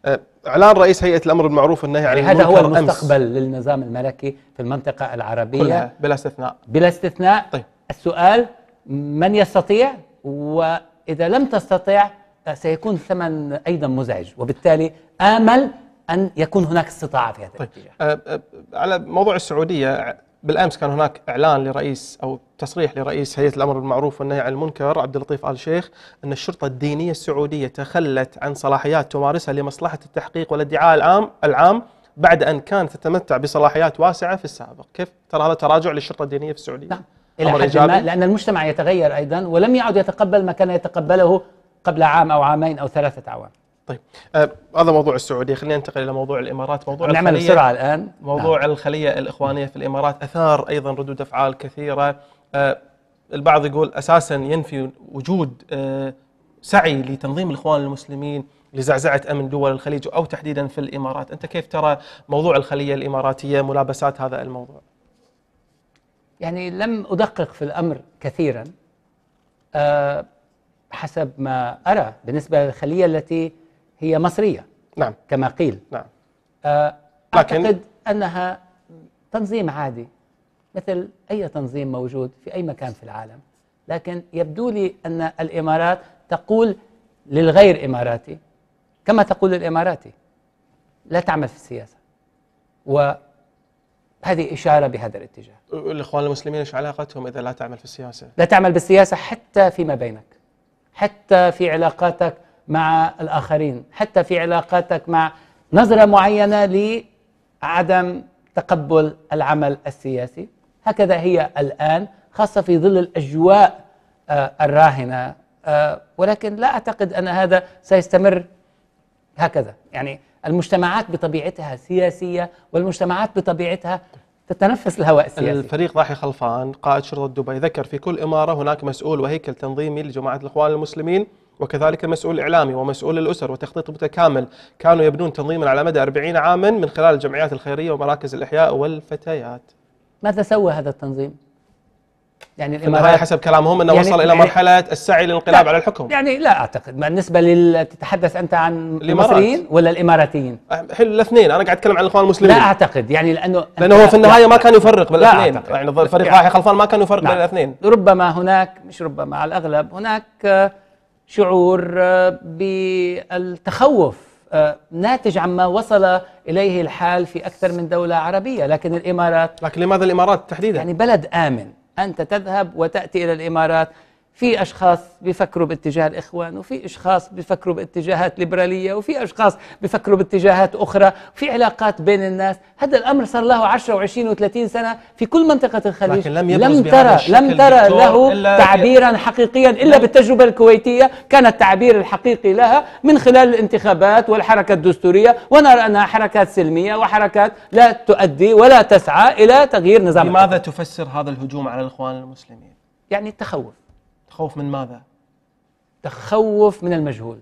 أه، اعلان رئيس هيئه الامر بالمعروف والنهي عن هذا هو المستقبل أمس. للنظام الملكي في المنطقه العربيه كلها بلا استثناء بلا استثناء طيب. السؤال من يستطيع واذا لم تستطع سيكون الثمن ايضا مزعج وبالتالي امل ان يكون هناك استطاعه في هذا طيب. الاتجاه أه، أه، على موضوع السعوديه بالامس كان هناك اعلان لرئيس او تصريح لرئيس هيئه الامر بالمعروف والنهي عن المنكر عبد اللطيف ال شيخ ان الشرطه الدينيه السعوديه تخلت عن صلاحيات تمارسها لمصلحه التحقيق والادعاء العام العام بعد ان كانت تتمتع بصلاحيات واسعه في السابق، كيف ترى هذا تراجع للشرطه الدينيه في السعوديه؟ نعم الى حد ما لان المجتمع يتغير ايضا ولم يعد يتقبل ما كان يتقبله قبل عام او عامين او ثلاثه اعوام. طيب آه هذا موضوع السعوديه خلينا ننتقل الى موضوع الامارات موضوع نعمل بسرعه الان موضوع نعم. الخليه الاخوانيه في الامارات اثار ايضا ردود افعال كثيره آه البعض يقول اساسا ينفي وجود آه سعي لتنظيم الاخوان المسلمين لزعزعه امن دول الخليج او تحديدا في الامارات، انت كيف ترى موضوع الخليه الاماراتيه ملابسات هذا الموضوع؟ يعني لم ادقق في الامر كثيرا أه حسب ما ارى بالنسبه للخليه التي هي مصرية نعم كما قيل نعم آه، أعتقد لكن أنها تنظيم عادي مثل أي تنظيم موجود في أي مكان في العالم لكن يبدو لي أن الإمارات تقول للغير إماراتي كما تقول الاماراتي لا تعمل في السياسة وهذه إشارة بهذا الاتجاه الإخوان المسلمين إيش علاقتهم إذا لا تعمل في السياسة؟ لا تعمل بالسياسة حتى فيما بينك حتى في علاقاتك مع الآخرين حتى في علاقاتك مع نظرة معينة لعدم تقبل العمل السياسي هكذا هي الآن خاصة في ظل الأجواء آه، الراهنة آه، ولكن لا أعتقد أن هذا سيستمر هكذا يعني المجتمعات بطبيعتها سياسية والمجتمعات بطبيعتها تتنفس الهواء السياسي الفريق ضاحي خلفان قائد شرطة دبي ذكر في كل إمارة هناك مسؤول وهيكل تنظيمي لجماعة الإخوان المسلمين وكذلك المسؤول الإعلامي ومسؤول الأسر وتخطيط متكامل كانوا يبنون تنظيما على مدى 40 عاما من خلال الجمعيات الخيرية ومراكز الإحياء والفتيات ماذا سوى هذا التنظيم؟ يعني الامارات حسب كلامهم انه يعني وصل الى يعني مرحله السعي للانقلاب على الحكم يعني لا اعتقد بالنسبه لل تتحدث انت عن المصريين ولا الاماراتيين؟ أه، حلو الاثنين انا قاعد اتكلم عن الاخوان المسلمين لا اعتقد يعني لانه لانه هو في النهايه ما كان يفرق بين الاثنين يعني الفريق يعني رايح خلفان ما كان يفرق بين نعم. الاثنين ربما هناك مش ربما على الاغلب هناك آه، شعور آه، بالتخوف آه، ناتج عما وصل اليه الحال في اكثر من دوله عربيه لكن الامارات لكن لماذا الامارات تحديدا يعني بلد امن انت تذهب وتاتي الى الامارات في أشخاص بيفكروا باتجاه الإخوان وفي أشخاص بيفكروا باتجاهات ليبرالية وفي أشخاص بيفكروا باتجاهات أخرى في علاقات بين الناس هذا الأمر صار له 10 و20 و30 سنة في كل منطقة الخليج لكن لم, لم ترى لم ترى له تعبيرا حقيقيا إلا بالتجربة الكويتية كان التعبير الحقيقي لها من خلال الانتخابات والحركة الدستورية ونرى أنها حركات سلمية وحركات لا تؤدي ولا تسعى إلى تغيير نظام لماذا تفسر هذا الهجوم على الإخوان المسلمين؟ يعني التخوف تخوف من ماذا؟ تخوف من المجهول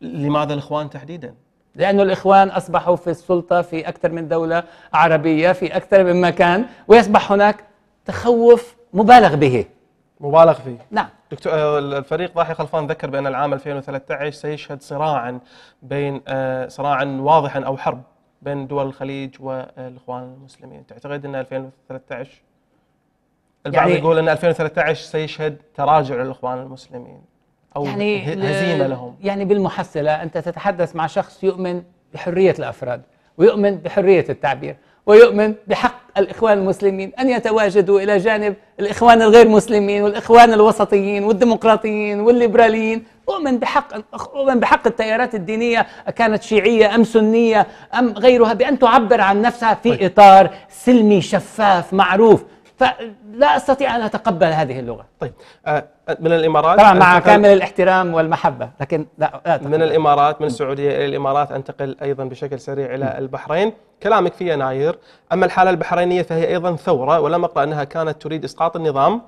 لماذا الإخوان تحديدا؟ لأنه الإخوان أصبحوا في السلطة في أكثر من دولة عربية في أكثر من مكان ويصبح هناك تخوف مبالغ به مبالغ فيه نعم دكتور آه، الفريق ضاحي خلفان ذكر بأن العام 2013 سيشهد صراعا بين آه، صراعا واضحا أو حرب بين دول الخليج والإخوان المسلمين تعتقد أن 2013 البعض يعني يقول ان 2013 سيشهد تراجع للاخوان المسلمين او يعني هزيمه لهم يعني بالمحصله انت تتحدث مع شخص يؤمن بحريه الافراد ويؤمن بحريه التعبير ويؤمن بحق الاخوان المسلمين ان يتواجدوا الى جانب الاخوان الغير مسلمين والاخوان الوسطيين والديمقراطيين والليبراليين اؤمن بحق اؤمن بحق التيارات الدينيه كانت شيعيه ام سنيه ام غيرها بان تعبر عن نفسها في طيب. اطار سلمي شفاف معروف فلا استطيع ان اتقبل هذه اللغه طيب آه، من الامارات طبعا مع كامل الاحترام والمحبه لكن لا, لا من الامارات من السعوديه الى الامارات انتقل ايضا بشكل سريع الى البحرين كلامك في يناير اما الحاله البحرينيه فهي ايضا ثوره ولم اقرا انها كانت تريد اسقاط النظام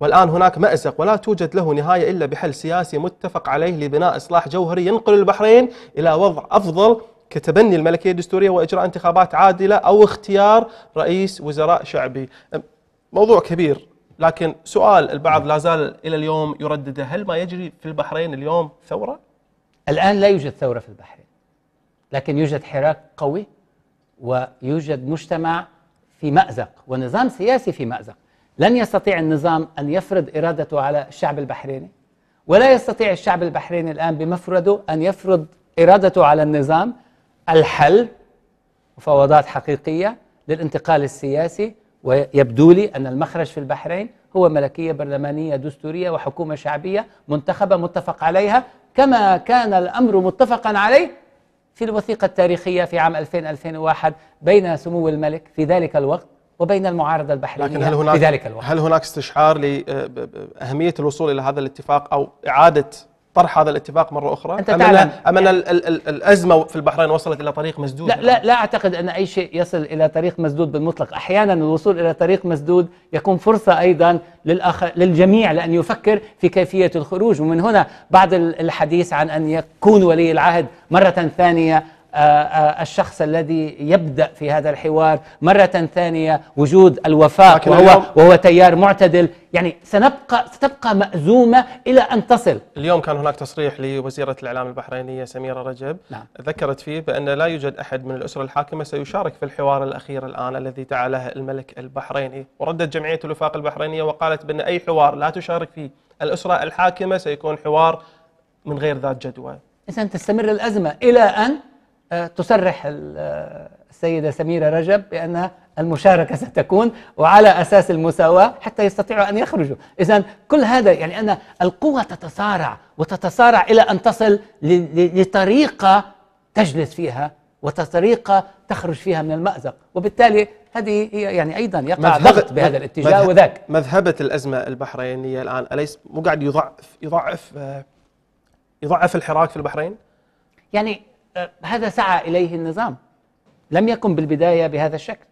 والان هناك مازق ولا توجد له نهايه الا بحل سياسي متفق عليه لبناء اصلاح جوهري ينقل البحرين الى وضع افضل كتبني الملكية الدستورية وإجراء انتخابات عادلة أو اختيار رئيس وزراء شعبي موضوع كبير لكن سؤال البعض لا زال الى اليوم يردده هل ما يجري في البحرين اليوم ثوره؟ الان لا يوجد ثوره في البحرين لكن يوجد حراك قوي ويوجد مجتمع في مأزق ونظام سياسي في مأزق لن يستطيع النظام أن يفرض إرادته على الشعب البحريني ولا يستطيع الشعب البحريني الآن بمفرده أن يفرض إرادته على النظام الحل مفاوضات حقيقية للانتقال السياسي ويبدو لي أن المخرج في البحرين هو ملكية برلمانية دستورية وحكومة شعبية منتخبة متفق عليها كما كان الأمر متفقا عليه في الوثيقة التاريخية في عام 2000-2001 بين سمو الملك في ذلك الوقت وبين المعارضة البحرينية لكن هل هناك في ذلك الوقت هل هناك استشعار لأهمية الوصول إلى هذا الاتفاق أو إعادة طرح هذا الاتفاق مره اخرى انت أم تعلم أم أن الازمه في البحرين وصلت الى طريق مسدود لا لا لا اعتقد ان اي شيء يصل الى طريق مسدود بالمطلق احيانا الوصول الى طريق مسدود يكون فرصه ايضا للأخ... للجميع لان يفكر في كيفيه الخروج ومن هنا بعض الحديث عن ان يكون ولي العهد مره ثانيه آه، آه، الشخص الذي يبدا في هذا الحوار مره ثانيه وجود الوفاء وهو وهو تيار معتدل يعني سنبقى ستبقى مأزومه الى ان تصل اليوم كان هناك تصريح لوزيره الاعلام البحرينيه سميره رجب نعم. ذكرت فيه بان لا يوجد احد من الاسره الحاكمه سيشارك في الحوار الاخير الان الذي دعا له الملك البحريني وردت جمعيه الوفاق البحرينيه وقالت بان اي حوار لا تشارك فيه الاسره الحاكمه سيكون حوار من غير ذات جدوى إذا تستمر الأزمة إلى أن آه، تصرح آه، السيدة سميرة رجب بأن المشاركة ستكون وعلى أساس المساواة حتى يستطيعوا أن يخرجوا إذا كل هذا يعني أن القوة تتصارع وتتصارع إلى أن تصل لطريقة تجلس فيها وطريقة تخرج فيها من المأزق وبالتالي هذه هي يعني أيضا يقع ضغط بهذا الاتجاه مذهب وذاك مذهبة الأزمة البحرينية الآن أليس مو قاعد يضعف يضعف آه، يضعف الحراك في البحرين؟ يعني هذا سعى إليه النظام لم يكن بالبداية بهذا الشكل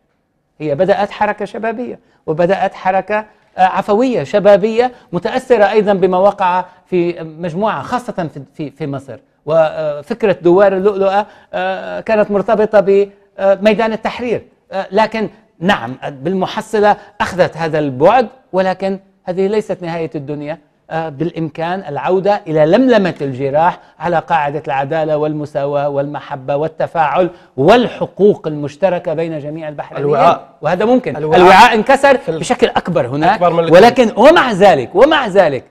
هي بدأت حركة شبابية وبدأت حركة آه، عفوية شبابية متأثرة أيضا بما وقع في مجموعة خاصة في, في مصر وفكرة دوار اللؤلؤة آه، كانت مرتبطة بميدان التحرير آه، لكن نعم بالمحصلة أخذت هذا البعد ولكن هذه ليست نهاية الدنيا آه، بالإمكان العودة إلى لملمة الجراح على قاعدة العدالة والمساواة والمحبة والتفاعل والحقوق المشتركة بين جميع البحرينيين الوعاء وهذا ممكن الوعاء, الوعاء انكسر بشكل أكبر هناك أكبر من ولكن ومع ذلك ومع ذلك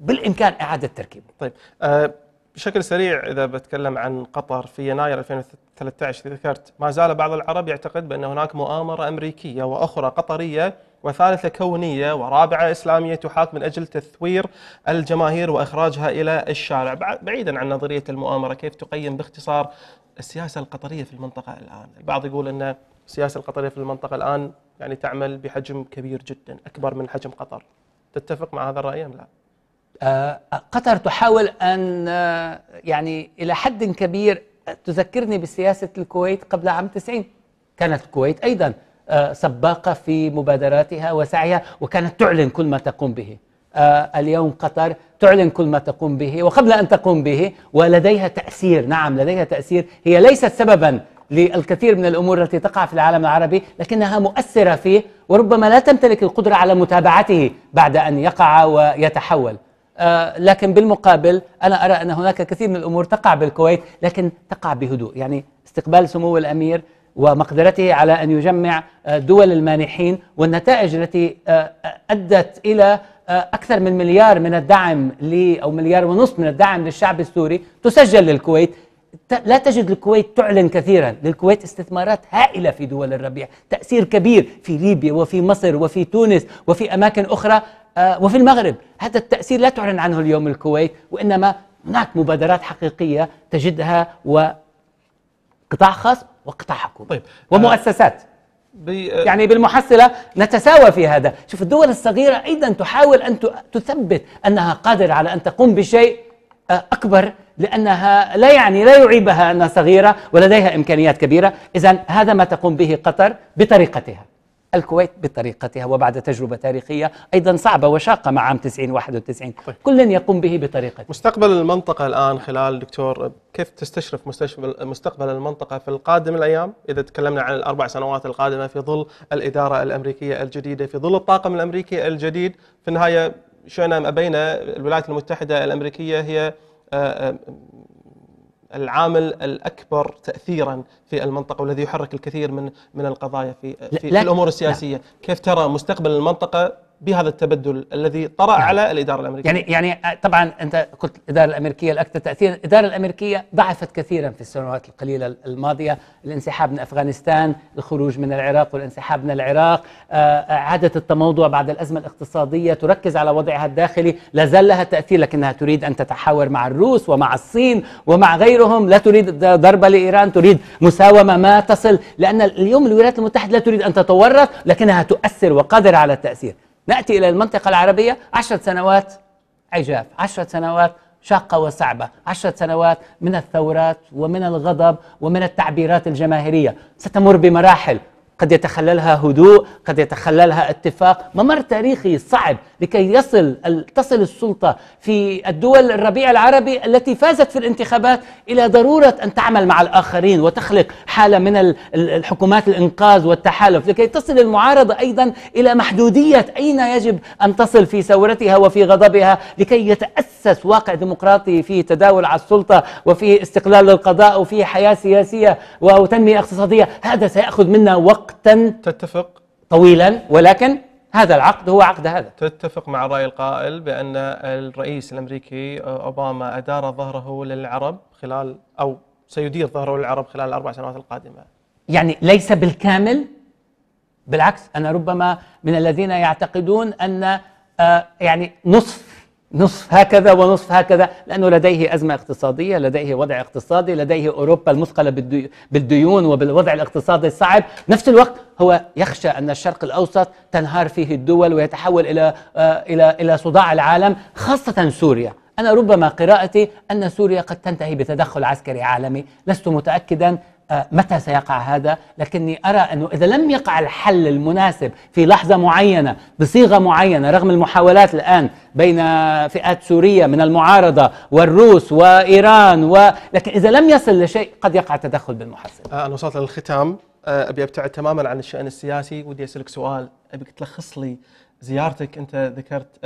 بالإمكان إعادة تركيبه طيب أه بشكل سريع إذا بتكلم عن قطر في يناير 2013 ذكرت ما زال بعض العرب يعتقد بأن هناك مؤامرة أمريكية وأخرى قطرية وثالثة كونية ورابعة إسلامية تحاك من أجل تثوير الجماهير وإخراجها إلى الشارع بعيدا عن نظرية المؤامرة كيف تقيم باختصار السياسة القطرية في المنطقة الآن البعض يقول أن السياسة القطرية في المنطقة الآن يعني تعمل بحجم كبير جدا أكبر من حجم قطر تتفق مع هذا الرأي أم لا؟ آه، قطر تحاول أن آه، يعني إلى حد كبير تذكرني بسياسة الكويت قبل عام 90 كانت الكويت أيضا آه، سباقة في مبادراتها وسعيها وكانت تعلن كل ما تقوم به آه، اليوم قطر تعلن كل ما تقوم به وقبل أن تقوم به ولديها تأثير نعم لديها تأثير هي ليست سببا للكثير من الأمور التي تقع في العالم العربي لكنها مؤثرة فيه وربما لا تمتلك القدرة على متابعته بعد أن يقع ويتحول آه، لكن بالمقابل أنا أرى أن هناك كثير من الأمور تقع بالكويت لكن تقع بهدوء يعني استقبال سمو الأمير ومقدرته على أن يجمع آه، دول المانحين والنتائج التي آه، آه، أدت إلى أكثر من مليار من الدعم لي أو مليار ونصف من الدعم للشعب السوري تسجل للكويت لا تجد الكويت تعلن كثيرا للكويت استثمارات هائلة في دول الربيع تأثير كبير في ليبيا وفي مصر وفي تونس وفي أماكن أخرى وفي المغرب هذا التأثير لا تعلن عنه اليوم الكويت وإنما هناك مبادرات حقيقية تجدها وقطاع خاص وقطاع حكومي طيب. ومؤسسات آه، بي... آه، يعني بالمحصلة نتساوى في هذا شوف الدول الصغيرة أيضا تحاول أن تثبت أنها قادرة على أن تقوم بشيء آه، أكبر لأنها لا يعني لا يعيبها أنها صغيرة ولديها إمكانيات كبيرة إذا هذا ما تقوم به قطر بطريقتها الكويت بطريقتها وبعد تجربة تاريخية أيضا صعبة وشاقة مع عام 90 91 طيب. كل يقوم به بطريقته مستقبل المنطقة الآن خلال دكتور كيف تستشرف مستقبل المنطقة في القادم الأيام إذا تكلمنا عن الأربع سنوات القادمة في ظل الإدارة الأمريكية الجديدة في ظل الطاقم الأمريكي الجديد في النهاية شئنا أم أبينا الولايات المتحدة الأمريكية هي آه، آه، العامل الاكبر تاثيرا في المنطقه والذي يحرك الكثير من من القضايا في, في, الامور السياسيه، لا. كيف ترى مستقبل المنطقه بهذا التبدل الذي طرأ نعم. على الإدارة الأمريكية يعني يعني آه، طبعا أنت قلت الإدارة الأمريكية الأكثر تأثيرا الإدارة الأمريكية ضعفت كثيرا في السنوات القليلة الماضية الانسحاب من أفغانستان الخروج من العراق والانسحاب من العراق آه، آه، عادة التموضع بعد الأزمة الاقتصادية تركز على وضعها الداخلي لا زال لها تأثير لكنها تريد أن تتحاور مع الروس ومع الصين ومع غيرهم لا تريد ضربة لإيران تريد مساومة ما تصل لأن اليوم الولايات المتحدة لا تريد أن تتورط لكنها تؤثر وقادرة على التأثير نأتي إلى المنطقة العربية عشر سنوات عجاف عشر سنوات شاقة وصعبة عشر سنوات من الثورات ومن الغضب ومن التعبيرات الجماهيرية ستمر بمراحل قد يتخللها هدوء قد يتخللها اتفاق ممر تاريخي صعب لكي يصل تصل السلطة في الدول الربيع العربي التي فازت في الانتخابات إلى ضرورة أن تعمل مع الآخرين وتخلق حالة من الحكومات الإنقاذ والتحالف لكي تصل المعارضة أيضا إلى محدودية أين يجب أن تصل في ثورتها وفي غضبها لكي يتأسس واقع ديمقراطي في تداول على السلطة وفي استقلال للقضاء وفي حياة سياسية وتنمية اقتصادية هذا سيأخذ منا وقتا تتفق طويلا ولكن هذا العقد هو عقد هذا تتفق مع رأي القائل بأن الرئيس الأمريكي أوباما أدار ظهره للعرب خلال أو سيدير ظهره للعرب خلال الأربع سنوات القادمة يعني ليس بالكامل بالعكس أنا ربما من الذين يعتقدون أن آه، يعني نصف نصف هكذا ونصف هكذا لأنه لديه أزمة اقتصادية لديه وضع اقتصادي لديه أوروبا المثقلة بالديون وبالوضع الاقتصادي الصعب نفس الوقت هو يخشى أن الشرق الأوسط تنهار فيه الدول ويتحول إلى آه، إلى إلى صداع العالم خاصة سوريا أنا ربما قراءتي أن سوريا قد تنتهي بتدخل عسكري عالمي لست متأكدا آه، متى سيقع هذا لكني أرى أنه إذا لم يقع الحل المناسب في لحظة معينة بصيغة معينة رغم المحاولات الآن بين فئات سورية من المعارضة والروس وإيران و... لكن إذا لم يصل لشيء قد يقع التدخل بالمحصل آه، أنا وصلت للختام آه، أبي أبتعد تماما عن الشأن السياسي ودي أسألك سؤال أبيك تلخص لي زيارتك أنت ذكرت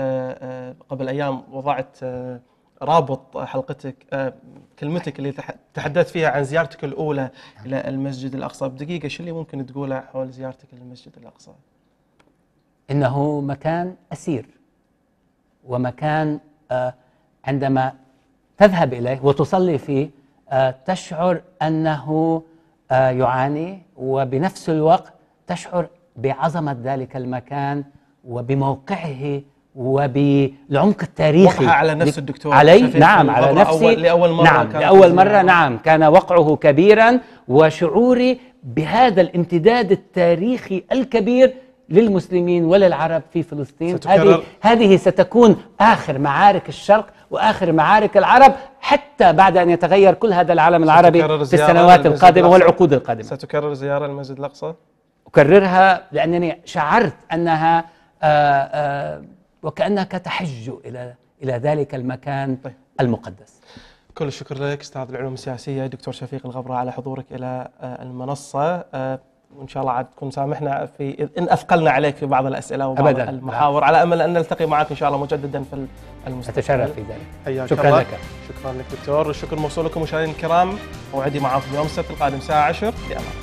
قبل أيام وضعت رابط حلقتك آه، كلمتك اللي تحدثت فيها عن زيارتك الاولى الى المسجد الاقصى بدقيقه شو اللي ممكن تقوله حول زيارتك للمسجد الاقصى؟ انه مكان اسير ومكان آه، عندما تذهب اليه وتصلي فيه آه، تشعر انه يعاني وبنفس الوقت تشعر بعظمه ذلك المكان وبموقعه وبالعمق التاريخي وقع على نفس الدكتور علي نعم على نفسي أول لأول مرة نعم كان لأول مرة نعم. نعم كان وقعه كبيرا وشعوري بهذا الامتداد التاريخي الكبير للمسلمين وللعرب في فلسطين هذه هذه ستكون آخر معارك الشرق وآخر معارك العرب حتى بعد أن يتغير كل هذا العالم العربي في السنوات القادمة والعقود القادمة ستكرر زيارة المسجد الأقصى؟ أكررها لأنني شعرت أنها آآ آه، آآ آه، وكأنك تحج إلى إلى ذلك المكان طيب. المقدس كل الشكر لك استاذ العلوم السياسيه دكتور شفيق الغبره على حضورك الى آه، المنصه آه، وان شاء الله عاد تكون سامحنا في ان اثقلنا عليك في بعض الاسئله وبعض أبداً. المحاور على امل ان نلتقي معك ان شاء الله مجددا في المستقبل اتشرف في ذلك أيوة شكرا لك شكرا لك دكتور والشكر موصول لكم مشاهدينا الكرام موعدي معاكم يوم السبت القادم الساعه 10 بامان